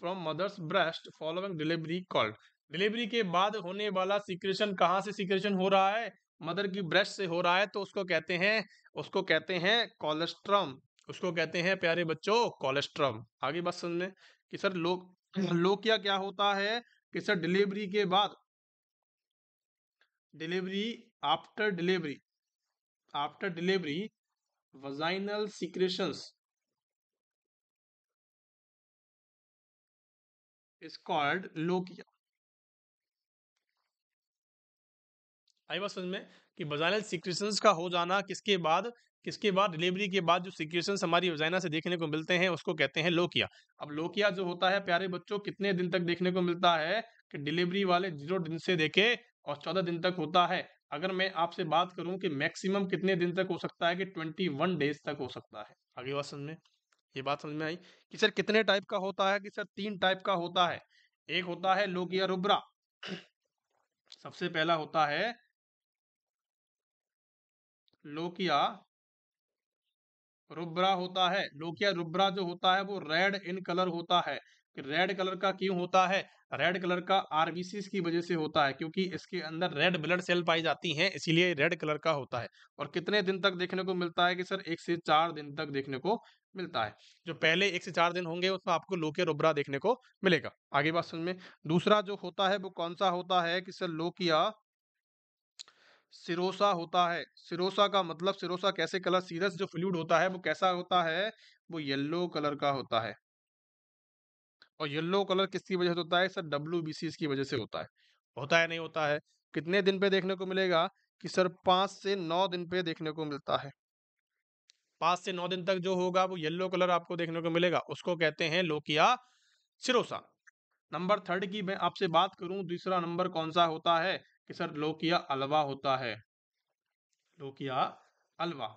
[SPEAKER 1] from mother's breast following delivery called delivery के बाद होने वाला सिक्रेशन कहाँ से सिक्रेशन हो रहा है मदर की ब्रेस्ट से हो रहा है तो उसको कहते हैं उसको कहते हैं कोलेस्ट्रम उसको कहते हैं प्यारे बच्चों कोलेस्ट्रम आगे बात सुन लें कि सर लोग लोकिया क्या होता है कि सर डिलीवरी के बाद
[SPEAKER 2] delivery after delivery after delivery vaginal secretions
[SPEAKER 1] is called lochia आई बात समझ में कि वजाइनल सिक्रेशंस का हो जाना किसके बाद किसके बाद डिलीवरी के बाद जो सिक्रेशन हमारी वजाइना से देखने को मिलते हैं उसको कहते हैं लोकिया अब लोकिया जो होता है प्यारे बच्चों कितने दिन तक देखने को मिलता है कि डिलीवरी वाले जीरो दिन से देखे और चौदह दिन तक होता है अगर मैं आपसे बात करूं कि मैक्सिमम कितने दिन तक हो सकता है कि ट्वेंटी वन डेज तक हो सकता है आगे बात समझ में ये बात समझ में आई कि सर कितने टाइप का होता है कि सर तीन टाइप का
[SPEAKER 2] होता है एक होता है लोकिया रुब्रा सबसे पहला होता है लोकिया रुब्रा होता है लोकिया रुब्रा जो होता है वो रेड इन कलर होता है रेड कलर
[SPEAKER 1] का क्यों होता है रेड कलर का आरबीसी की वजह से होता है क्योंकि इसके अंदर रेड ब्लड सेल पाई जाती हैं इसीलिए रेड कलर का होता है और कितने दिन तक देखने को मिलता है कि सर एक से चार दिन तक देखने को मिलता है जो पहले एक से चार दिन होंगे उसमें आपको लोके रोबरा देखने को मिलेगा आगे बात समझ में दूसरा जो होता है वो कौन सा होता है कि सर लोकिया सिरोसा होता है सिरोसा का मतलब सिरोसा कैसे कलर सीरस जो फ्लूड होता है वो कैसा होता है वो येल्लो कलर का होता है और येलो कलर किसकी वजह से होता है सर डब्ल्यू की वजह से होता है होता है नहीं होता है कितने दिन पे देखने को मिलेगा कि सर पाँच से नौ दिन पे देखने को मिलता है पाँच से नौ दिन तक जो होगा वो येलो कलर आपको देखने को मिलेगा उसको कहते हैं लोकिया सिरोसा नंबर थर्ड की मैं आपसे बात करूं दूसरा नंबर कौन सा होता है कि सर लोकिया अलवा होता है लोकिया अलवा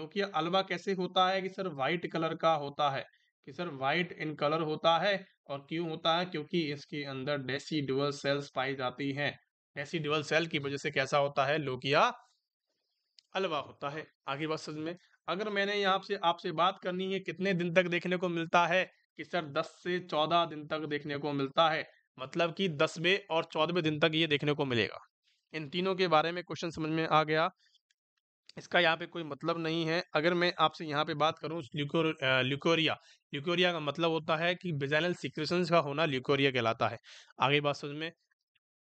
[SPEAKER 1] लोकिया अलवा कैसे होता है कि सर व्हाइट कलर का होता है कि सर वाइट इन कलर होता है और क्यों होता है क्योंकि इसके अंदर डुअल सेल्स पाई जाती हैं डुअल सेल की वजह से कैसा होता है लोकिया अलवा होता है आगे बात समझ में अगर मैंने यहाँ से आपसे बात करनी है कितने दिन तक देखने को मिलता है कि सर 10 से 14 दिन तक देखने को मिलता है मतलब कि दसवें और चौदहवें दिन तक ये देखने को मिलेगा इन तीनों के बारे में क्वेश्चन समझ में आ गया इसका यहाँ पे कोई मतलब नहीं है अगर मैं आपसे यहाँ पे बात करूँ ल्यूकोर ल्यूकोरिया ल्यूकोरिया का मतलब होता है कि बेजाइनल सिक्रेशन का होना ल्यूकोरिया कहलाता है आगे बात समझ में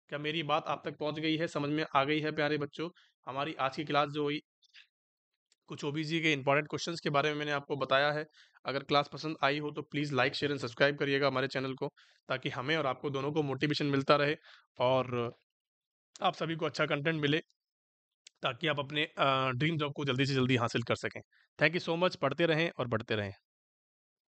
[SPEAKER 1] क्या मेरी बात आप तक पहुँच गई है समझ में आ गई है प्यारे बच्चों हमारी आज की क्लास जो हुई कुछ ओबीसी के इंपॉर्टेंट क्वेश्चन के बारे में मैंने आपको बताया है अगर क्लास पसंद आई हो तो please like share and subscribe करिएगा हमारे चैनल को ताकि हमें और आपको दोनों को मोटिवेशन मिलता रहे और आप सभी को अच्छा कंटेंट मिले ताकि आप अपने ड्रीम जॉब को जल्दी से जल्दी हासिल कर सकें थैंक यू सो मच पढ़ते रहें और बढ़ते रहें